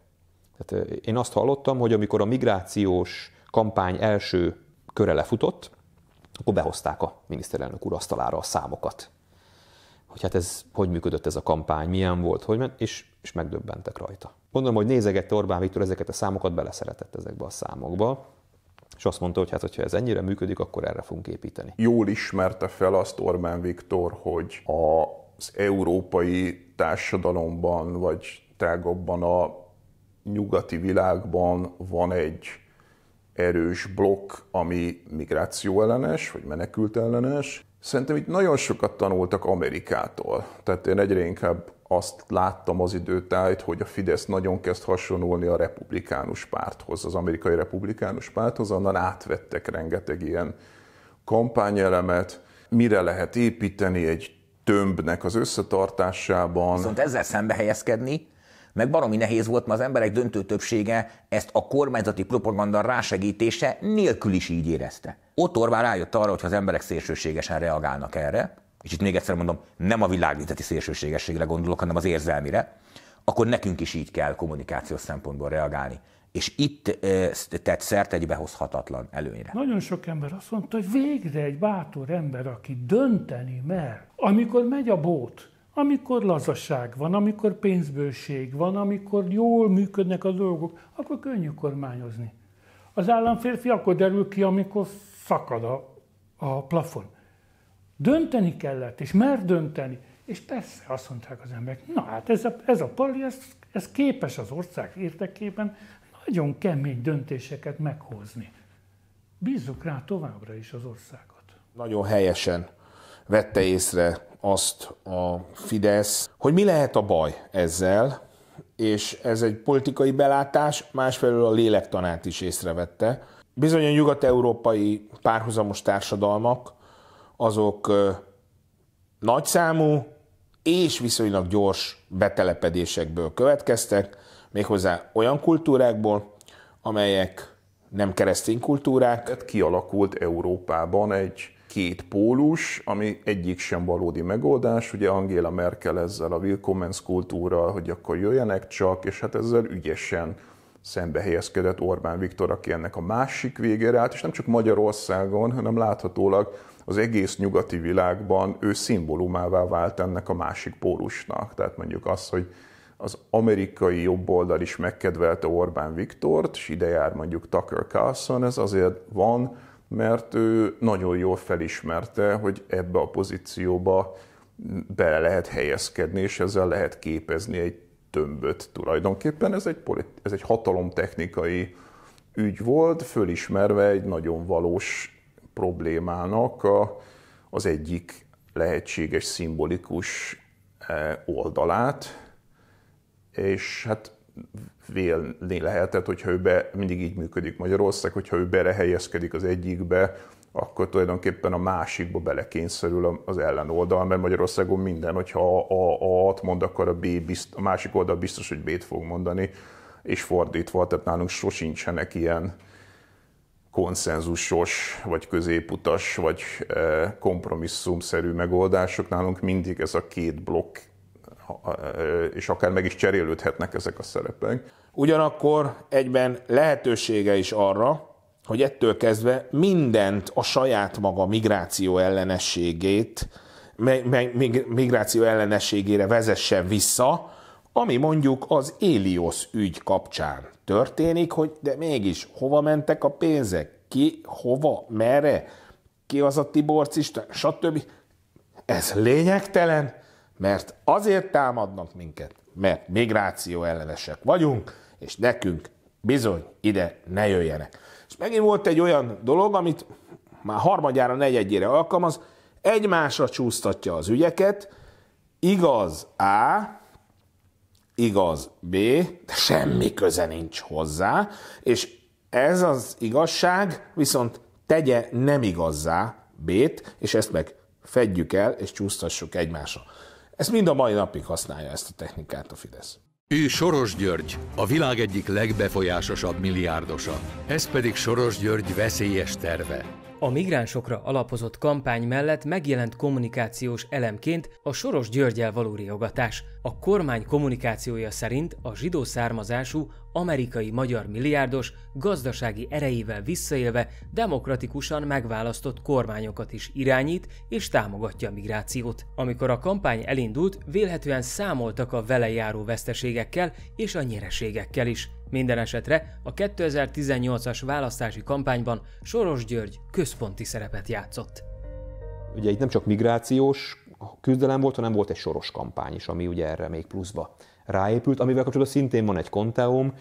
Tehát én azt hallottam, hogy amikor a migrációs kampány első köre lefutott, akkor behozták a miniszterelnök úr asztalára a számokat. Hogy hát ez, hogy működött ez a kampány, milyen volt, hogy ment, és és megdöbbentek rajta. Gondolom, hogy nézegette Orbán Viktor ezeket a számokat, beleszeretett ezekbe a számokba, és azt mondta, hogy hát, hogyha ez ennyire működik, akkor erre fogunk építeni. Jól ismerte fel azt Orbán Viktor, hogy az európai társadalomban, vagy tágabban a nyugati világban van egy erős blokk, ami migráció ellenes, vagy menekült ellenes. Szerintem itt nagyon sokat tanultak Amerikától. Tehát én egyre inkább azt láttam az időtájt, hogy a Fidesz nagyon kezd hasonulni a republikánus párthoz, az amerikai republikánus párthoz, onnan átvettek rengeteg ilyen kampányelemet, mire lehet építeni egy tömbnek az összetartásában. Viszont ezzel szembe helyezkedni, meg baromi nehéz volt, mert az emberek döntő többsége ezt a kormányzati propaganda rásegítése nélkül is így érezte. Ott Orbán rájött arra, hogy az emberek szélsőségesen reagálnak erre, és itt még egyszer mondom, nem a világnézeti szélsőségességre gondolok, hanem az érzelmire, akkor nekünk is így kell kommunikációs szempontból reagálni. És itt tett szert egy behozhatatlan előnyre. Nagyon sok ember azt mondta, hogy végre egy bátor ember, aki dönteni mer. Amikor megy a bót, amikor lazasság van, amikor pénzbőség van, amikor jól működnek a dolgok, akkor könnyű kormányozni. Az államférfi akkor derül ki, amikor szakad a, a plafon. Dönteni kellett, és mert dönteni. És persze azt mondták az emberek, na hát ez a, ez a pali, ez, ez képes az ország érdekében nagyon kemény döntéseket meghozni. Bízzuk rá továbbra is az országot. Nagyon helyesen vette észre azt a Fidesz, hogy mi lehet a baj ezzel, és ez egy politikai belátás, másfelől a lélektanát is észrevette. Bizony a nyugat-európai párhuzamos társadalmak azok nagyszámú és viszonylag gyors betelepedésekből következtek, méghozzá olyan kultúrákból, amelyek nem keresztény kultúrák. Hát kialakult Európában egy két pólus, ami egyik sem valódi megoldás. Ugye Angela Merkel ezzel a Willkommens kultúra, hogy akkor jöjjenek csak, és hát ezzel ügyesen szembe helyezkedett Orbán Viktor, aki ennek a másik végére állt, és nem csak Magyarországon, hanem láthatólag az egész nyugati világban ő szimbólumává vált ennek a másik pólusnak. Tehát mondjuk az, hogy az amerikai jobboldal is megkedvelte Orbán Viktort, és ide jár mondjuk Tucker Carlson, ez azért van, mert ő nagyon jól felismerte, hogy ebbe a pozícióba bele lehet helyezkedni, és ezzel lehet képezni egy tömböt tulajdonképpen. Ez egy, politi- ez egy hatalomtechnikai ügy volt, fölismerve egy nagyon valós problémának a, az egyik lehetséges szimbolikus e, oldalát, és hát vélni lehetett, hogyha ő be, mindig így működik Magyarország, hogyha ő berehelyezkedik az egyikbe, akkor tulajdonképpen a másikba belekényszerül az ellenoldal, mert Magyarországon minden, hogyha a, a, a-t mond, akkor a, B bizt, a másik oldal biztos, hogy B-t fog mondani, és fordítva, tehát nálunk sosincsenek ilyen konszenzusos, vagy középutas, vagy kompromisszumszerű megoldások. Nálunk mindig ez a két blokk, és akár meg is cserélődhetnek ezek a szerepek. Ugyanakkor egyben lehetősége is arra, hogy ettől kezdve mindent a saját maga migráció ellenességét, migráció ellenességére vezessen vissza, ami mondjuk az Éliosz ügy kapcsán történik, hogy de mégis hova mentek a pénzek, ki, hova, merre, ki az a Tiborcista, stb. Ez lényegtelen, mert azért támadnak minket, mert migráció ellenesek vagyunk, és nekünk bizony ide ne jöjjenek. És megint volt egy olyan dolog, amit már harmadjára, negyedjére alkalmaz, egymásra csúsztatja az ügyeket, igaz A, igaz B, de semmi köze nincs hozzá, és ez az igazság viszont tegye nem igazzá B-t, és ezt meg fedjük el, és csúsztassuk egymásra. Ezt mind a mai napig használja ezt a technikát a Fidesz. Ő Soros György, a világ egyik legbefolyásosabb milliárdosa. Ez pedig Soros György veszélyes terve. A migránsokra alapozott kampány mellett megjelent kommunikációs elemként a Soros Györgyel való riogatás. A kormány kommunikációja szerint a zsidó származású amerikai magyar milliárdos gazdasági erejével visszaélve demokratikusan megválasztott kormányokat is irányít és támogatja a migrációt. Amikor a kampány elindult, vélhetően számoltak a vele járó veszteségekkel és a nyereségekkel is. Minden esetre a 2018-as választási kampányban Soros György központi szerepet játszott. Ugye itt nem csak migrációs küzdelem volt, hanem volt egy soros kampány is, ami ugye erre még pluszba ráépült, amivel kapcsolatban szintén van egy konteóm,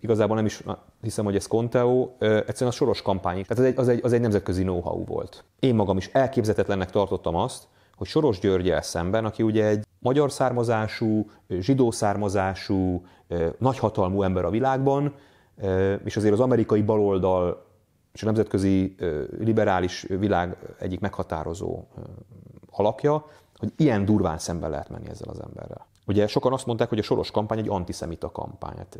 igazából nem is hiszem, hogy ez Conteo, egyszerűen a soros kampány. Tehát az egy, az egy, az egy nemzetközi know-how volt. Én magam is elképzetetlennek tartottam azt, hogy Soros Györgyel szemben, aki ugye egy magyar származású, zsidó származású, nagyhatalmú ember a világban, és azért az amerikai baloldal és a nemzetközi liberális világ egyik meghatározó alakja, hogy ilyen durván szembe lehet menni ezzel az emberrel. Ugye sokan azt mondták, hogy a soros kampány egy antiszemita kampány. Hát,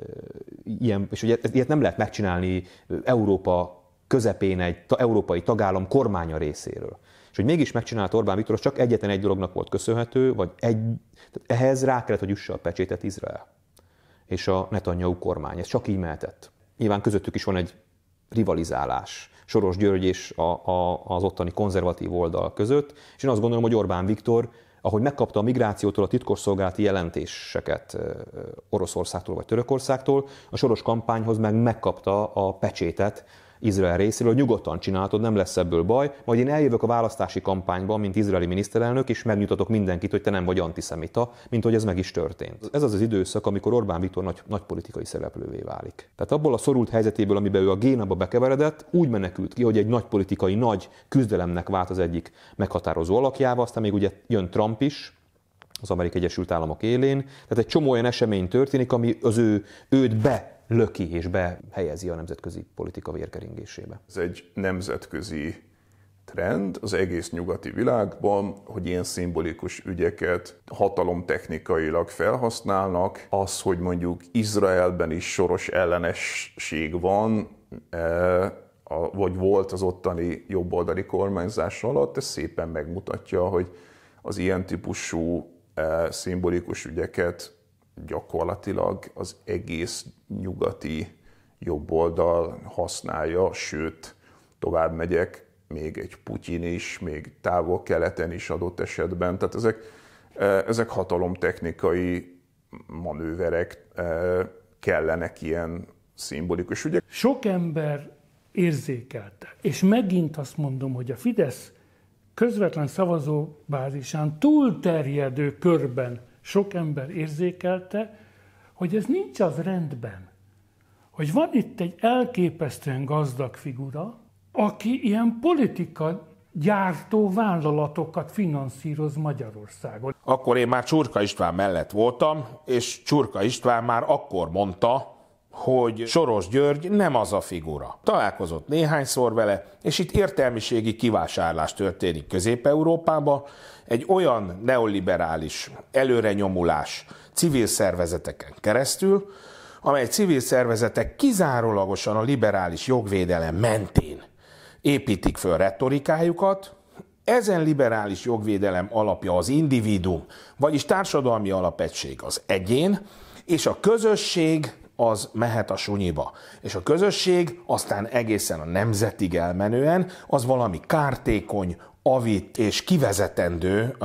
ilyen, és ugye ilyet nem lehet megcsinálni Európa közepén egy európai tagállam kormánya részéről. És hogy mégis megcsinált Orbán Viktor, az csak egyetlen egy dolognak volt köszönhető, vagy egy, tehát ehhez rá kellett, hogy üsse a pecsétet Izrael és a Netanyahu kormány. Ez csak így mehetett. Nyilván közöttük is van egy rivalizálás. Soros György és a, a, az ottani konzervatív oldal között, és én azt gondolom, hogy Orbán Viktor, ahogy megkapta a migrációtól a titkosszolgálati jelentéseket Oroszországtól vagy Törökországtól, a soros kampányhoz meg megkapta a pecsétet Izrael részéről, nyugodtan csinálhatod, nem lesz ebből baj, majd én eljövök a választási kampányban, mint izraeli miniszterelnök, és megnyugtatok mindenkit, hogy te nem vagy antiszemita, mint hogy ez meg is történt. Ez az az időszak, amikor Orbán Viktor nagy, nagy politikai szereplővé válik. Tehát abból a szorult helyzetéből, amiben ő a génába bekeveredett, úgy menekült ki, hogy egy nagy politikai nagy küzdelemnek vált az egyik meghatározó alakjával, aztán még ugye jön Trump is, az Amerikai Egyesült Államok élén. Tehát egy csomó olyan esemény történik, ami az ő, őt be löki és behelyezi a nemzetközi politika vérkeringésébe. Ez egy nemzetközi trend az egész nyugati világban, hogy ilyen szimbolikus ügyeket hatalomtechnikailag felhasználnak. Az, hogy mondjuk Izraelben is soros ellenesség van, e, vagy volt az ottani jobboldali kormányzás alatt, ez szépen megmutatja, hogy az ilyen típusú e, szimbolikus ügyeket gyakorlatilag az egész nyugati jobboldal használja, sőt, tovább megyek, még egy Putyin is, még távol-keleten is adott esetben. Tehát ezek, e, ezek hatalomtechnikai manőverek e, kellenek ilyen szimbolikus ügyek. Sok ember érzékelte, és megint azt mondom, hogy a Fidesz közvetlen szavazóbázisán túlterjedő körben sok ember érzékelte, hogy ez nincs az rendben, hogy van itt egy elképesztően gazdag figura, aki ilyen politika gyártó vállalatokat finanszíroz Magyarországon. Akkor én már Csurka István mellett voltam, és Csurka István már akkor mondta, hogy Soros György nem az a figura. Találkozott néhányszor vele, és itt értelmiségi kivásárlás történik közép európában egy olyan neoliberális előrenyomulás civil szervezeteken keresztül, amely civil szervezetek kizárólagosan a liberális jogvédelem mentén építik föl retorikájukat, ezen liberális jogvédelem alapja az individuum, vagyis társadalmi alapegység az egyén, és a közösség az mehet a sunyiba. És a közösség aztán egészen a nemzetig elmenően az valami kártékony, avit és kivezetendő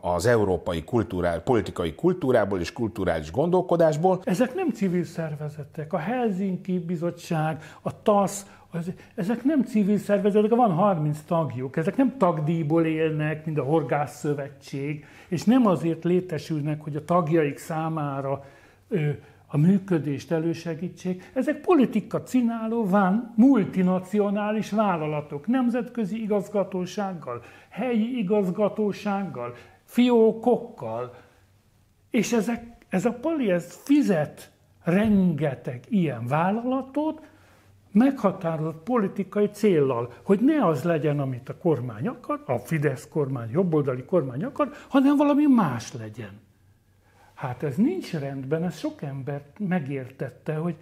az európai kultúrá, politikai kultúrából és kulturális gondolkodásból. Ezek nem civil szervezetek. A Helsinki Bizottság, a TASZ, az, ezek nem civil szervezetek, van 30 tagjuk, ezek nem tagdíjból élnek, mint a Szövetség, és nem azért létesülnek, hogy a tagjaik számára ö, a működést elősegítsék. Ezek politika csináló, van, multinacionális vállalatok, nemzetközi igazgatósággal, helyi igazgatósággal, fiókokkal. És ezek, ez a poli ez fizet rengeteg ilyen vállalatot, meghatározott politikai céllal, hogy ne az legyen, amit a kormány akar, a Fidesz kormány, jobboldali kormány akar, hanem valami más legyen. Hát ez nincs rendben, ez sok embert megértette, hogy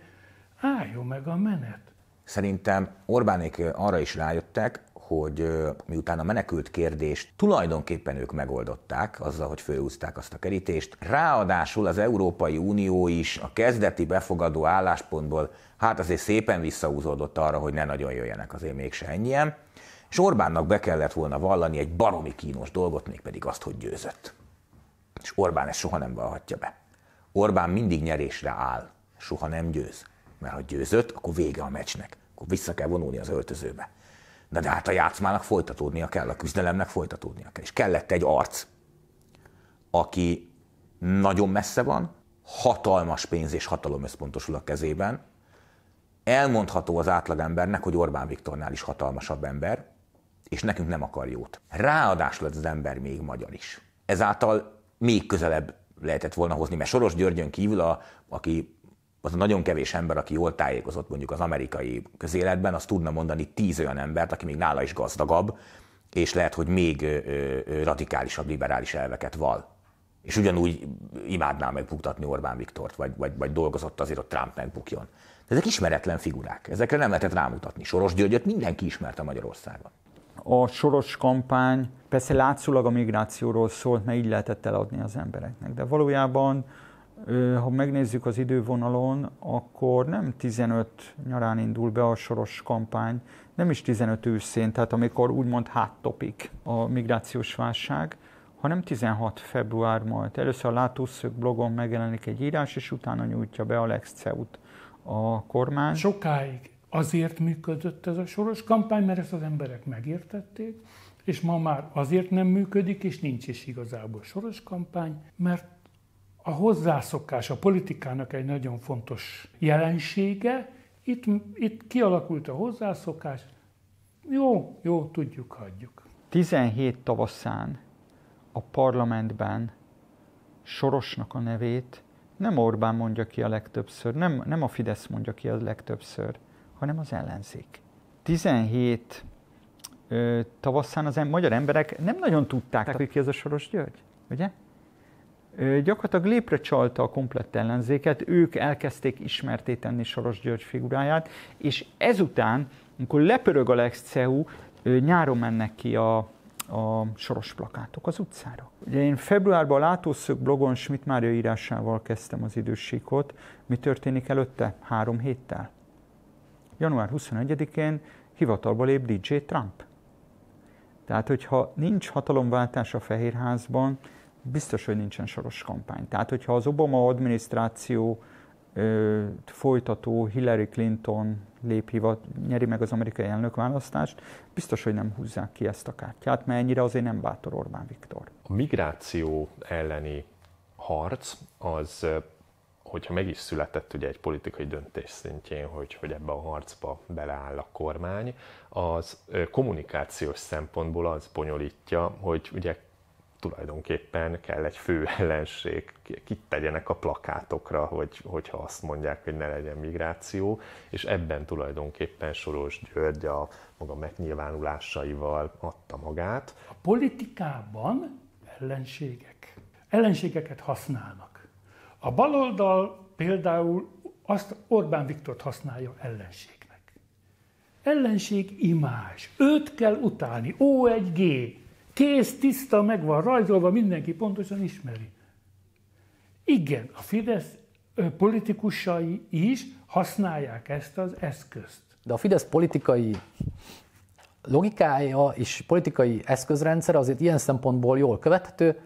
álljon meg a menet. Szerintem Orbánék arra is rájöttek, hogy miután a menekült kérdést tulajdonképpen ők megoldották, azzal, hogy főúzták azt a kerítést, ráadásul az Európai Unió is a kezdeti befogadó álláspontból hát azért szépen visszahúzódott arra, hogy ne nagyon jöjjenek azért mégse ennyien, és Orbánnak be kellett volna vallani egy baromi kínos dolgot, mégpedig azt, hogy győzött. És Orbán ezt soha nem vallhatja be. Orbán mindig nyerésre áll, soha nem győz. Mert ha győzött, akkor vége a meccsnek, akkor vissza kell vonulni az öltözőbe. Na de hát a játszmának folytatódnia kell, a küzdelemnek folytatódnia kell. És kellett egy arc, aki nagyon messze van, hatalmas pénz és hatalom összpontosul a kezében. Elmondható az átlagembernek, hogy Orbán Viktornál is hatalmasabb ember, és nekünk nem akar jót. Ráadásul az ember még magyar is. Ezáltal még közelebb lehetett volna hozni, mert Soros Györgyön kívül, a, aki az a nagyon kevés ember, aki jól tájékozott mondjuk az amerikai közéletben, az tudna mondani tíz olyan embert, aki még nála is gazdagabb, és lehet, hogy még radikálisabb liberális elveket val. És ugyanúgy imádná megbuktatni Orbán Viktort, vagy, vagy, vagy dolgozott azért, hogy Trump megbukjon. De ezek ismeretlen figurák, ezekre nem lehetett rámutatni. Soros Györgyöt mindenki ismerte Magyarországon a soros kampány persze látszólag a migrációról szólt, mert így lehetett eladni az embereknek, de valójában ha megnézzük az idővonalon, akkor nem 15 nyarán indul be a soros kampány, nem is 15 őszén, tehát amikor úgymond háttopik topic a migrációs válság, hanem 16 február majd. Először a Látószög blogon megjelenik egy írás, és utána nyújtja be a Ceut a kormány. Sokáig azért működött ez a soros kampány, mert ezt az emberek megértették, és ma már azért nem működik, és nincs is igazából soros kampány, mert a hozzászokás a politikának egy nagyon fontos jelensége, itt, itt kialakult a hozzászokás, jó, jó, tudjuk, hagyjuk. 17 tavaszán a parlamentben Sorosnak a nevét nem Orbán mondja ki a legtöbbször, nem, nem a Fidesz mondja ki a legtöbbször, hanem az ellenzék. 17 ö, tavasszán az em- magyar emberek nem nagyon tudták, Tehát, hogy ki ez a Soros György, ugye? Ö, gyakorlatilag lépre csalta a komplett ellenzéket, ők elkezdték ismerté tenni Soros György figuráját, és ezután, amikor lepörög a e ö, nyáron mennek ki a, a soros plakátok az utcára. Ugye én februárban a Látószög blogon Schmidt Mária írásával kezdtem az idősíkot. Mi történik előtte? Három héttel január 21-én hivatalba lép DJ Trump. Tehát, hogyha nincs hatalomváltás a Fehérházban, biztos, hogy nincsen soros kampány. Tehát, hogyha az Obama adminisztráció ö, folytató Hillary Clinton lép hivat, nyeri meg az amerikai elnökválasztást, biztos, hogy nem húzzák ki ezt a kártyát, mert ennyire azért nem bátor Orbán Viktor. A migráció elleni harc az hogyha meg is született ugye egy politikai döntés szintjén, hogy, hogy ebbe a harcba beleáll a kormány, az kommunikációs szempontból az bonyolítja, hogy ugye tulajdonképpen kell egy fő [laughs] ellenség, kit tegyenek a plakátokra, hogy, hogyha azt mondják, hogy ne legyen migráció, és ebben tulajdonképpen Soros György a maga megnyilvánulásaival adta magát. A politikában ellenségek. Ellenségeket használnak. A baloldal például azt Orbán Viktort használja ellenségnek. Ellenség imás. Őt kell utálni. O1G. Kész, tiszta, meg van rajzolva, mindenki pontosan ismeri. Igen, a Fidesz politikusai is használják ezt az eszközt. De a Fidesz politikai logikája és politikai eszközrendszer azért ilyen szempontból jól követhető,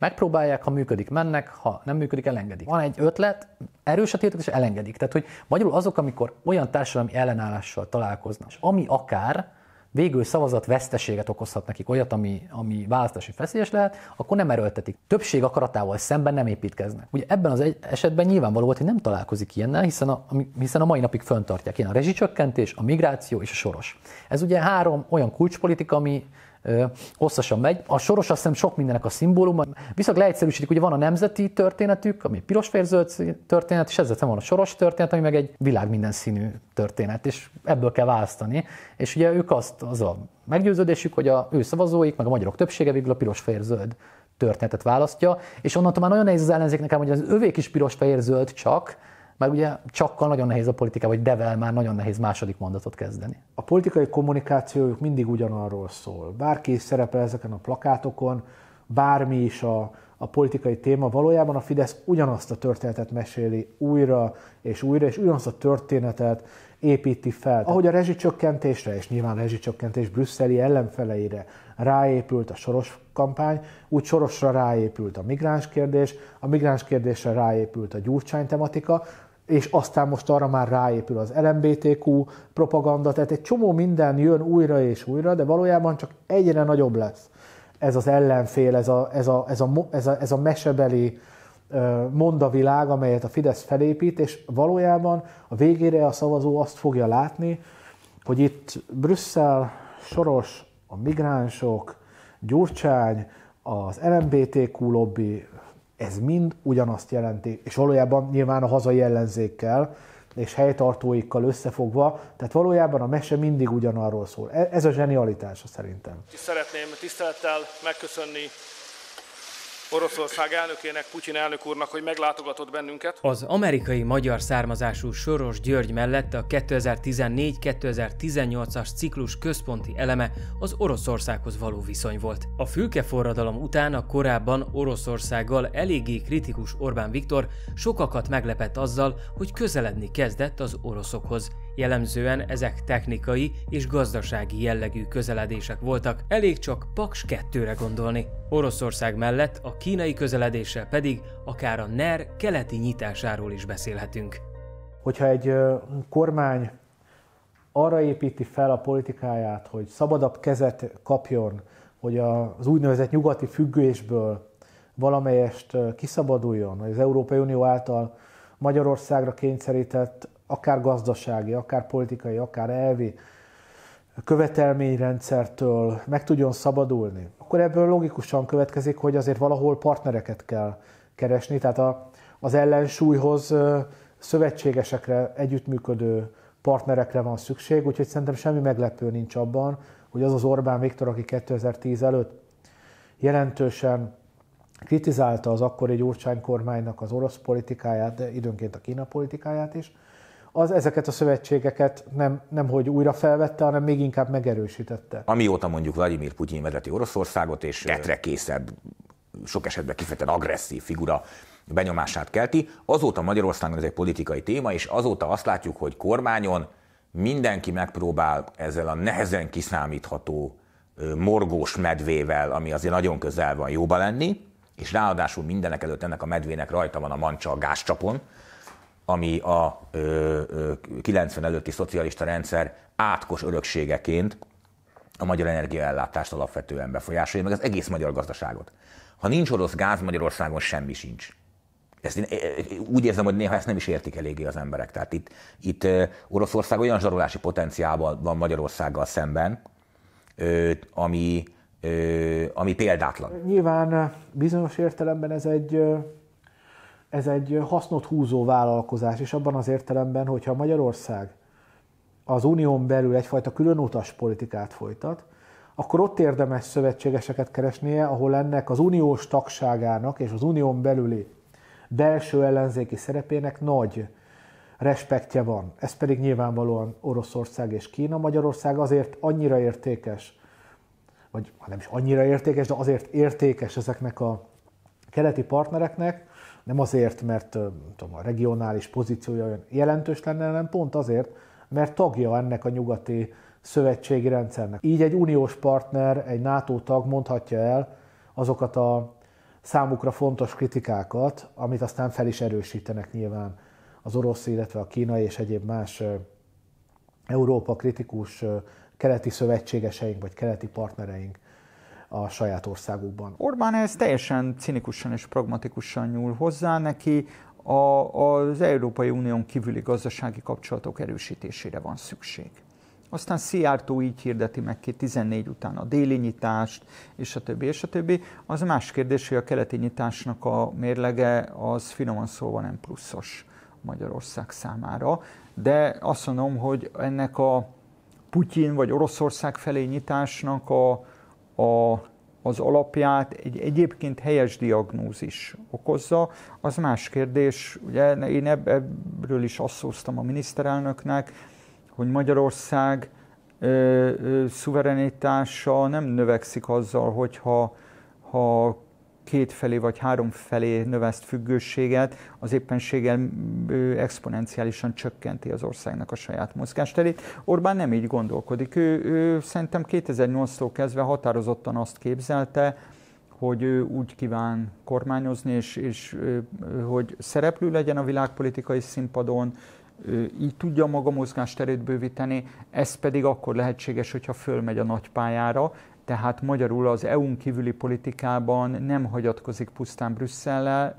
Megpróbálják, ha működik, mennek, ha nem működik, elengedik. Van egy ötlet, erős a tiltak, és elengedik. Tehát, hogy magyarul azok, amikor olyan társadalmi ellenállással találkoznak, és ami akár végül szavazat veszteséget okozhat nekik, olyat, ami, ami választási feszélyes lehet, akkor nem erőltetik. Többség akaratával szemben nem építkeznek. Ugye ebben az egy esetben nyilvánvaló volt, hogy nem találkozik ilyennel, hiszen a, hiszen a mai napig föntartják. Ilyen a rezsicsökkentés, a migráció és a soros. Ez ugye három olyan kulcspolitika, ami hosszasan megy. A soros azt hiszem sok mindenek a szimbóluma. Viszont leegyszerűsítik, ugye van a nemzeti történetük, ami piros zöld történet, és ezzel van a soros történet, ami meg egy világ minden színű történet, és ebből kell választani. És ugye ők azt, az a meggyőződésük, hogy a ő szavazóik, meg a magyarok többsége végül a piros zöld történetet választja, és onnantól már nagyon nehéz az ellenzéknek, hogy az övék is piros-fehér-zöld csak, mert ugye csakkal nagyon nehéz a politika, vagy devel már nagyon nehéz második mondatot kezdeni. A politikai kommunikációjuk mindig ugyanarról szól. Bárki is szerepel ezeken a plakátokon, bármi is a, a politikai téma, valójában a Fidesz ugyanazt a történetet meséli újra és újra, és ugyanazt a történetet építi fel. Ahogy a rezsicsökkentésre, és nyilván a rezsicsökkentés brüsszeli ellenfeleire ráépült a soros kampány, úgy sorosra ráépült a migráns kérdés, a migráns kérdésre ráépült a gyurcsány tematika, és aztán most arra már ráépül az LMBTQ propaganda, tehát egy csomó minden jön újra és újra, de valójában csak egyre nagyobb lesz ez az ellenfél, ez a, ez a, ez a, ez a, ez a mesebeli mondavilág, amelyet a Fidesz felépít, és valójában a végére a szavazó azt fogja látni, hogy itt Brüsszel, Soros, a migránsok, Gyurcsány, az LMBTQ lobby, ez mind ugyanazt jelenti, és valójában nyilván a hazai ellenzékkel és helytartóikkal összefogva, tehát valójában a mese mindig ugyanarról szól. E-, ez a zsenialitása szerintem. szeretném tisztelettel megköszönni Oroszország elnökének, Putyin elnök úrnak, hogy meglátogatott bennünket. Az amerikai magyar származású Soros György mellett a 2014-2018-as ciklus központi eleme az Oroszországhoz való viszony volt. A fülke forradalom után a korábban Oroszországgal eléggé kritikus Orbán Viktor sokakat meglepett azzal, hogy közeledni kezdett az oroszokhoz, Jellemzően ezek technikai és gazdasági jellegű közeledések voltak, elég csak Paks 2-re gondolni. Oroszország mellett a kínai közeledéssel pedig akár a NER keleti nyitásáról is beszélhetünk. Hogyha egy kormány arra építi fel a politikáját, hogy szabadabb kezet kapjon, hogy az úgynevezett nyugati függésből valamelyest kiszabaduljon, hogy az Európai Unió által Magyarországra kényszerített akár gazdasági, akár politikai, akár elvi követelményrendszertől meg tudjon szabadulni, akkor ebből logikusan következik, hogy azért valahol partnereket kell keresni, tehát a, az ellensúlyhoz szövetségesekre, együttműködő partnerekre van szükség, úgyhogy szerintem semmi meglepő nincs abban, hogy az az Orbán Viktor, aki 2010 előtt jelentősen kritizálta az akkori Gyurcsány kormánynak az orosz politikáját, de időnként a Kína politikáját is, az ezeket a szövetségeket nem, nem hogy újra felvette, hanem még inkább megerősítette. Amióta mondjuk Vladimir Putyin vezeti Oroszországot, és készebb, sok esetben kifejezetten agresszív figura benyomását kelti, azóta Magyarországon ez egy politikai téma, és azóta azt látjuk, hogy kormányon mindenki megpróbál ezzel a nehezen kiszámítható morgós medvével, ami azért nagyon közel van, jóba lenni, és ráadásul mindenek előtt ennek a medvének rajta van a mancsa a gázcsapon, ami a ö, ö, 90 előtti szocialista rendszer átkos örökségeként a magyar energiaellátást alapvetően befolyásolja, meg az egész magyar gazdaságot. Ha nincs orosz gáz, Magyarországon semmi sincs. Ezt én e, úgy érzem, hogy néha ezt nem is értik eléggé az emberek. Tehát itt, itt Oroszország olyan zsarolási potenciálban van Magyarországgal szemben, ami, ami példátlan. Nyilván bizonyos értelemben ez egy ez egy hasznot húzó vállalkozás, és abban az értelemben, hogyha Magyarország az unión belül egyfajta különutas politikát folytat, akkor ott érdemes szövetségeseket keresnie, ahol ennek az uniós tagságának és az unión belüli belső ellenzéki szerepének nagy respektje van. Ez pedig nyilvánvalóan Oroszország és Kína. Magyarország azért annyira értékes, vagy hát nem is annyira értékes, de azért értékes ezeknek a keleti partnereknek, nem azért, mert tudom, a regionális pozíciója olyan jelentős lenne, hanem pont azért, mert tagja ennek a nyugati szövetségi rendszernek. Így egy uniós partner, egy NATO tag mondhatja el azokat a számukra fontos kritikákat, amit aztán fel is erősítenek nyilván az orosz, illetve a kínai és egyéb más Európa kritikus keleti szövetségeseink vagy keleti partnereink a saját országukban. Orbán ez teljesen cinikusan és pragmatikusan nyúl hozzá neki, a, az Európai Unión kívüli gazdasági kapcsolatok erősítésére van szükség. Aztán Szijjártó így hirdeti meg ki 14 után a déli nyitást, és a többi, és a többi. Az más kérdés, hogy a keleti nyitásnak a mérlege az finoman szólva nem pluszos Magyarország számára, de azt mondom, hogy ennek a Putyin vagy Oroszország felé nyitásnak a, a, az alapját egy egyébként helyes diagnózis okozza, az más kérdés. Ugye én ebből is szóztam a miniszterelnöknek, hogy Magyarország ö, ö, szuverenitása nem növekszik azzal, hogyha ha két felé vagy három felé növeszt függőséget, az éppenséggel exponenciálisan csökkenti az országnak a saját mozgásterét. Orbán nem így gondolkodik. Ő, ő szerintem 2008-tól kezdve határozottan azt képzelte, hogy ő úgy kíván kormányozni, és, és hogy szereplő legyen a világpolitikai színpadon, így tudja maga mozgásterét bővíteni, ez pedig akkor lehetséges, hogyha fölmegy a nagy pályára, tehát magyarul az EU-n kívüli politikában nem hagyatkozik pusztán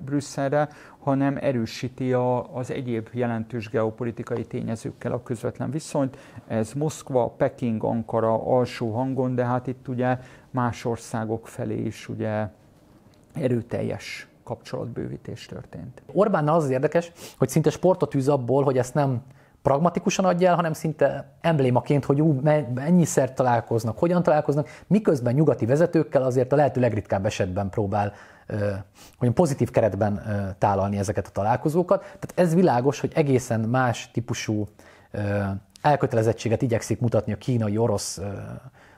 Brüsszelre, hanem erősíti a, az egyéb jelentős geopolitikai tényezőkkel a közvetlen viszonyt. Ez Moszkva, Peking, Ankara alsó hangon, de hát itt ugye más országok felé is ugye erőteljes kapcsolatbővítés történt. Orbán az érdekes, hogy szinte sportot űz abból, hogy ezt nem pragmatikusan adja el, hanem szinte emblémaként, hogy ú, mennyiszer találkoznak, hogyan találkoznak, miközben nyugati vezetőkkel azért a lehető legritkább esetben próbál hogy pozitív keretben tálalni ezeket a találkozókat. Tehát ez világos, hogy egészen más típusú elkötelezettséget igyekszik mutatni a kínai, orosz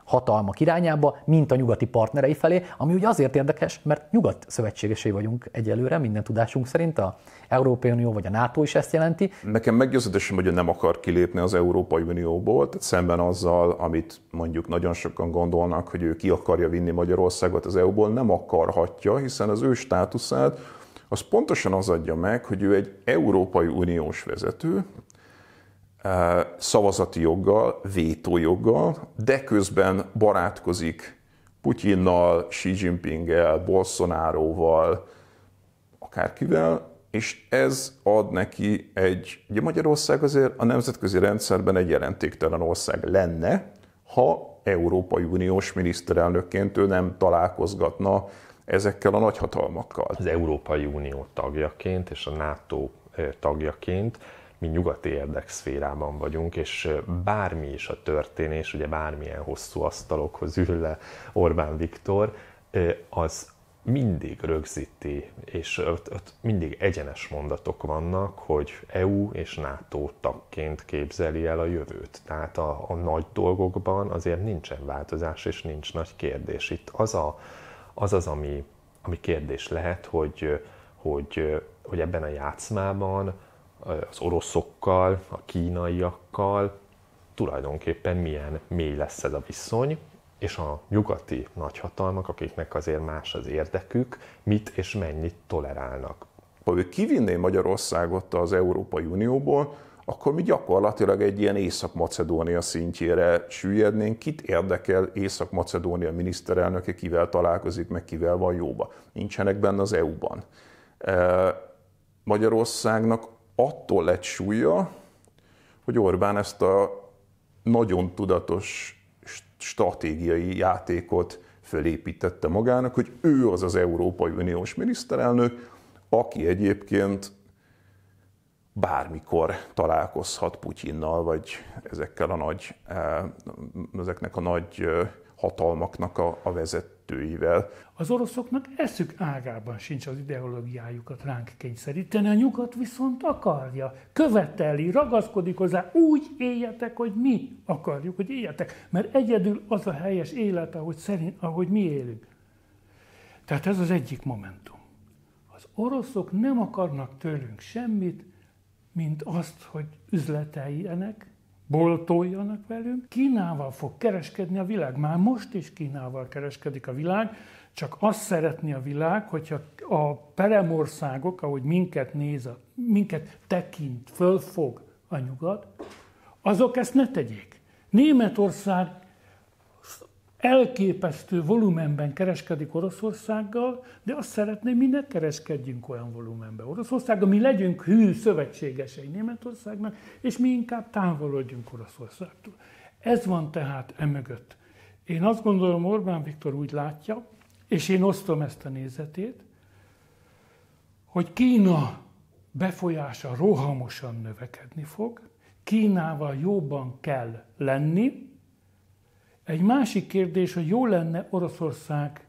hatalmak irányába, mint a nyugati partnerei felé, ami ugye azért érdekes, mert nyugat szövetségesei vagyunk egyelőre, minden tudásunk szerint, a Európai Unió vagy a NATO is ezt jelenti. Nekem meggyőződésem, hogy nem akar kilépni az Európai Unióból, tehát szemben azzal, amit mondjuk nagyon sokan gondolnak, hogy ő ki akarja vinni Magyarországot az EU-ból, nem akarhatja, hiszen az ő státuszát az pontosan az adja meg, hogy ő egy Európai Uniós vezető, szavazati joggal, vétójoggal, de közben barátkozik Putyinnal, Xi Jinpinggel, Bolsonaroval, akárkivel, és ez ad neki egy, ugye Magyarország azért a nemzetközi rendszerben egy jelentéktelen ország lenne, ha Európai Uniós miniszterelnökként ő nem találkozgatna ezekkel a nagyhatalmakkal. Az Európai Unió tagjaként és a NATO tagjaként mi nyugati érdekszférában vagyunk, és bármi is a történés, ugye bármilyen hosszú asztalokhoz ül le Orbán Viktor, az mindig rögzíti, és ott, ott mindig egyenes mondatok vannak, hogy EU és NATO tagként képzeli el a jövőt. Tehát a, a nagy dolgokban azért nincsen változás, és nincs nagy kérdés. Itt az a, az, az ami, ami kérdés lehet, hogy, hogy, hogy ebben a játszmában az oroszokkal, a kínaiakkal, tulajdonképpen milyen mély lesz ez a viszony, és a nyugati nagyhatalmak, akiknek azért más az érdekük, mit és mennyit tolerálnak. Ha ő kivinné Magyarországot az Európai Unióból, akkor mi gyakorlatilag egy ilyen Észak-Macedónia szintjére süllyednénk. Kit érdekel Észak-Macedónia miniszterelnöke, kivel találkozik, meg kivel van jóba? Nincsenek benne az EU-ban. Magyarországnak attól lett súlya, hogy Orbán ezt a nagyon tudatos stratégiai játékot fölépítette magának, hogy ő az az Európai Uniós miniszterelnök, aki egyébként bármikor találkozhat Putyinnal, vagy ezekkel a nagy, eh, ezeknek a nagy eh, hatalmaknak a, a vezetőivel. Az oroszoknak eszük ágában sincs az ideológiájukat ránk kényszeríteni, a nyugat viszont akarja, követeli, ragaszkodik hozzá, úgy éljetek, hogy mi akarjuk, hogy éljetek, mert egyedül az a helyes élet, ahogy, szerint, ahogy mi élünk. Tehát ez az egyik momentum. Az oroszok nem akarnak tőlünk semmit, mint azt, hogy üzleteljenek, boltoljanak velünk. Kínával fog kereskedni a világ. Már most is Kínával kereskedik a világ, csak azt szeretné a világ, hogyha a peremországok, ahogy minket néz, minket tekint, fölfog a nyugat, azok ezt ne tegyék. Németország elképesztő volumenben kereskedik Oroszországgal, de azt szeretném, mi ne kereskedjünk olyan volumenben Oroszországgal, mi legyünk hű szövetségesei Németországnak, és mi inkább távolodjunk Oroszországtól. Ez van tehát emögött. Én azt gondolom, Orbán Viktor úgy látja, és én osztom ezt a nézetét, hogy Kína befolyása rohamosan növekedni fog, Kínával jobban kell lenni, egy másik kérdés, hogy jó lenne Oroszország,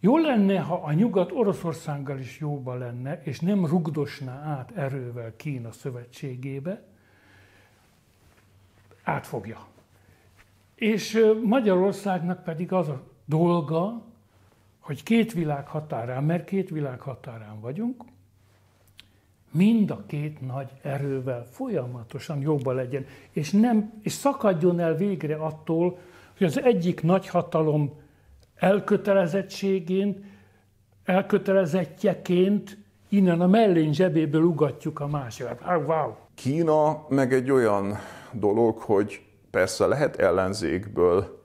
jó lenne, ha a nyugat Oroszországgal is jóba lenne, és nem rugdosná át erővel Kína szövetségébe, átfogja. És Magyarországnak pedig az a dolga, hogy két világ határán, mert két világ határán vagyunk, mind a két nagy erővel folyamatosan jobban legyen, és, nem, és szakadjon el végre attól, hogy az egyik nagyhatalom elkötelezettségén, elkötelezettjeként innen a mellény zsebéből ugatjuk a másikat. Oh, wow. Kína meg egy olyan dolog, hogy persze lehet ellenzékből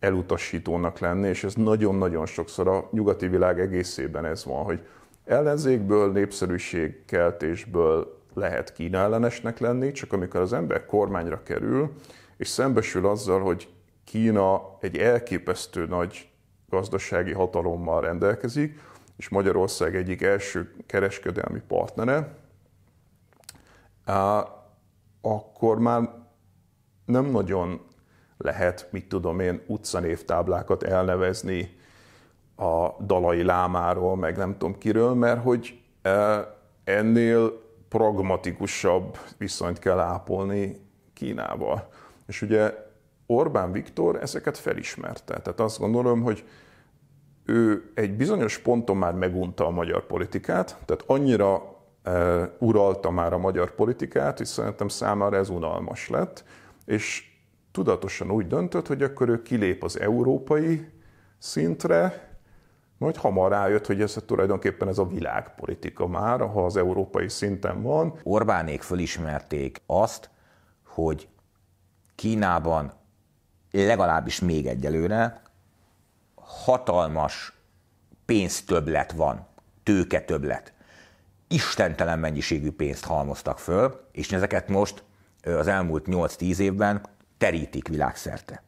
elutasítónak lenni, és ez nagyon-nagyon sokszor a nyugati világ egészében ez van, hogy ellenzékből, népszerűségkeltésből lehet Kína ellenesnek lenni, csak amikor az ember kormányra kerül, és szembesül azzal, hogy Kína egy elképesztő nagy gazdasági hatalommal rendelkezik, és Magyarország egyik első kereskedelmi partnere, akkor már nem nagyon lehet, mit tudom én, utcanévtáblákat elnevezni a dalai lámáról, meg nem tudom kiről, mert hogy ennél pragmatikusabb viszonyt kell ápolni Kínával. És ugye Orbán Viktor ezeket felismerte. Tehát azt gondolom, hogy ő egy bizonyos ponton már megunta a magyar politikát, tehát annyira e, uralta már a magyar politikát, és szerintem számára ez unalmas lett, és tudatosan úgy döntött, hogy akkor ő kilép az európai szintre, majd hamar rájött, hogy ez tulajdonképpen ez a világpolitika már, ha az európai szinten van. Orbánék fölismerték azt, hogy Kínában legalábbis még egyelőre hatalmas pénztöblet van, tőketöblet. Istentelen mennyiségű pénzt halmoztak föl, és ezeket most az elmúlt 8-10 évben terítik világszerte.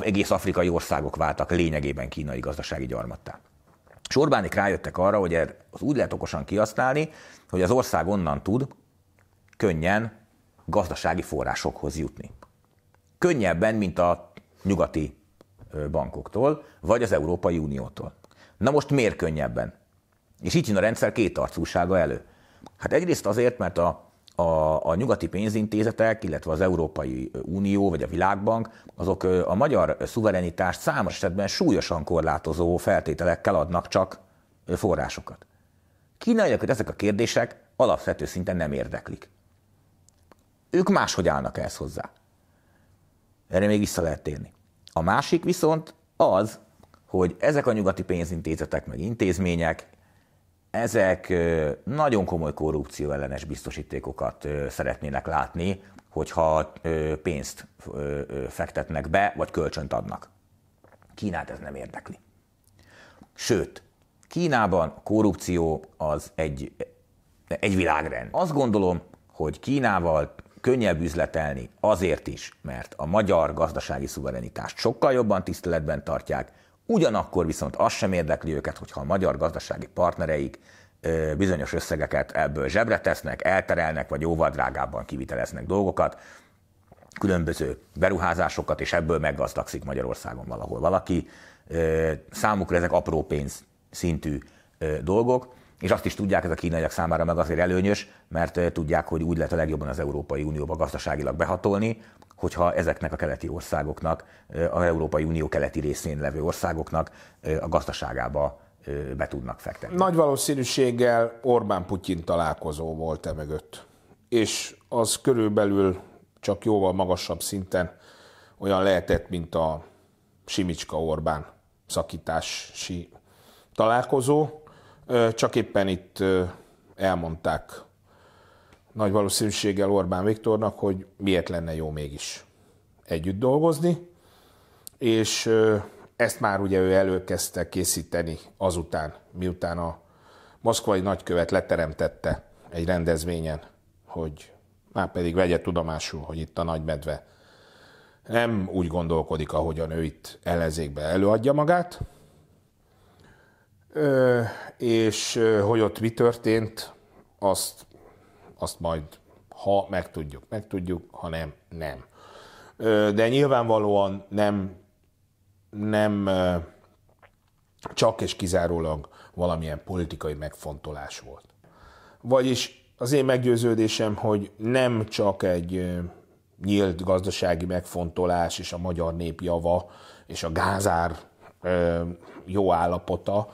Egész afrikai országok váltak lényegében kínai gazdasági gyarmattá. És Orbánik rájöttek arra, hogy ez er-, úgy lehet okosan kihasználni, hogy az ország onnan tud könnyen gazdasági forrásokhoz jutni könnyebben, mint a nyugati bankoktól, vagy az Európai Uniótól. Na most miért könnyebben? És itt jön a rendszer két arcúsága elő. Hát egyrészt azért, mert a, a, a nyugati pénzintézetek, illetve az Európai Unió vagy a Világbank, azok a magyar szuverenitást számos esetben súlyosan korlátozó feltételekkel adnak csak forrásokat. hogy ezek a kérdések alapvető szinten nem érdeklik. Ők máshogy állnak ehhez hozzá. Erre még vissza lehet térni. A másik viszont az, hogy ezek a nyugati pénzintézetek, meg intézmények, ezek nagyon komoly korrupció ellenes biztosítékokat szeretnének látni, hogyha pénzt fektetnek be, vagy kölcsönt adnak. Kínát ez nem érdekli. Sőt, Kínában korrupció az egy, egy világrend. Azt gondolom, hogy Kínával könnyebb üzletelni azért is, mert a magyar gazdasági szuverenitást sokkal jobban tiszteletben tartják, ugyanakkor viszont az sem érdekli őket, hogyha a magyar gazdasági partnereik bizonyos összegeket ebből zsebre tesznek, elterelnek, vagy jóval drágábban kiviteleznek dolgokat, különböző beruházásokat, és ebből meggazdagszik Magyarországon valahol valaki. Számukra ezek apró pénz szintű dolgok, és azt is tudják, ez a kínaiak számára meg azért előnyös, mert tudják, hogy úgy lehet a legjobban az Európai Unióba gazdaságilag behatolni, hogyha ezeknek a keleti országoknak, az Európai Unió keleti részén levő országoknak a gazdaságába be tudnak fektetni. Nagy valószínűséggel Orbán-Putyin találkozó volt e mögött, és az körülbelül csak jóval magasabb szinten olyan lehetett, mint a Simicska-Orbán szakítási találkozó csak éppen itt elmondták nagy valószínűséggel Orbán Viktornak, hogy miért lenne jó mégis együtt dolgozni, és ezt már ugye ő előkezdte készíteni azután, miután a moszkvai nagykövet leteremtette egy rendezvényen, hogy már pedig vegye tudomásul, hogy itt a nagymedve nem úgy gondolkodik, ahogyan ő itt ellenzékbe előadja magát, Ö, és hogy ott mi történt, azt, azt majd, ha megtudjuk, megtudjuk, ha nem, nem. Ö, de nyilvánvalóan nem, nem csak és kizárólag valamilyen politikai megfontolás volt. Vagyis az én meggyőződésem, hogy nem csak egy nyílt gazdasági megfontolás és a magyar nép java és a gázár jó állapota,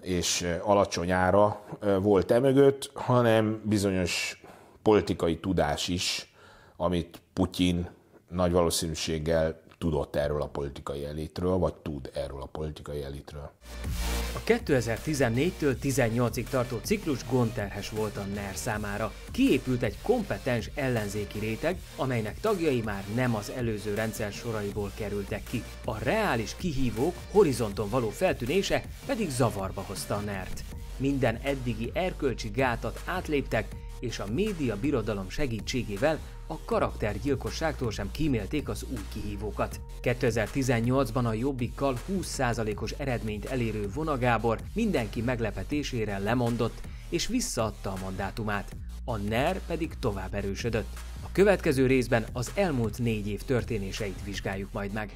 és alacsony ára volt emögött, hanem bizonyos politikai tudás is, amit Putyin nagy valószínűséggel tudott erről a politikai elitről, vagy tud erről a politikai elitről. A 2014-től 18-ig tartó ciklus gondterhes volt a NER számára. Kiépült egy kompetens ellenzéki réteg, amelynek tagjai már nem az előző rendszer soraiból kerültek ki. A reális kihívók horizonton való feltűnése pedig zavarba hozta a NER-t. Minden eddigi erkölcsi gátat átléptek, és a média birodalom segítségével a karaktergyilkosságtól sem kímélték az új kihívókat. 2018-ban a Jobbikkal 20%-os eredményt elérő Vonagábor mindenki meglepetésére lemondott, és visszaadta a mandátumát. A NER pedig tovább erősödött. A következő részben az elmúlt négy év történéseit vizsgáljuk majd meg.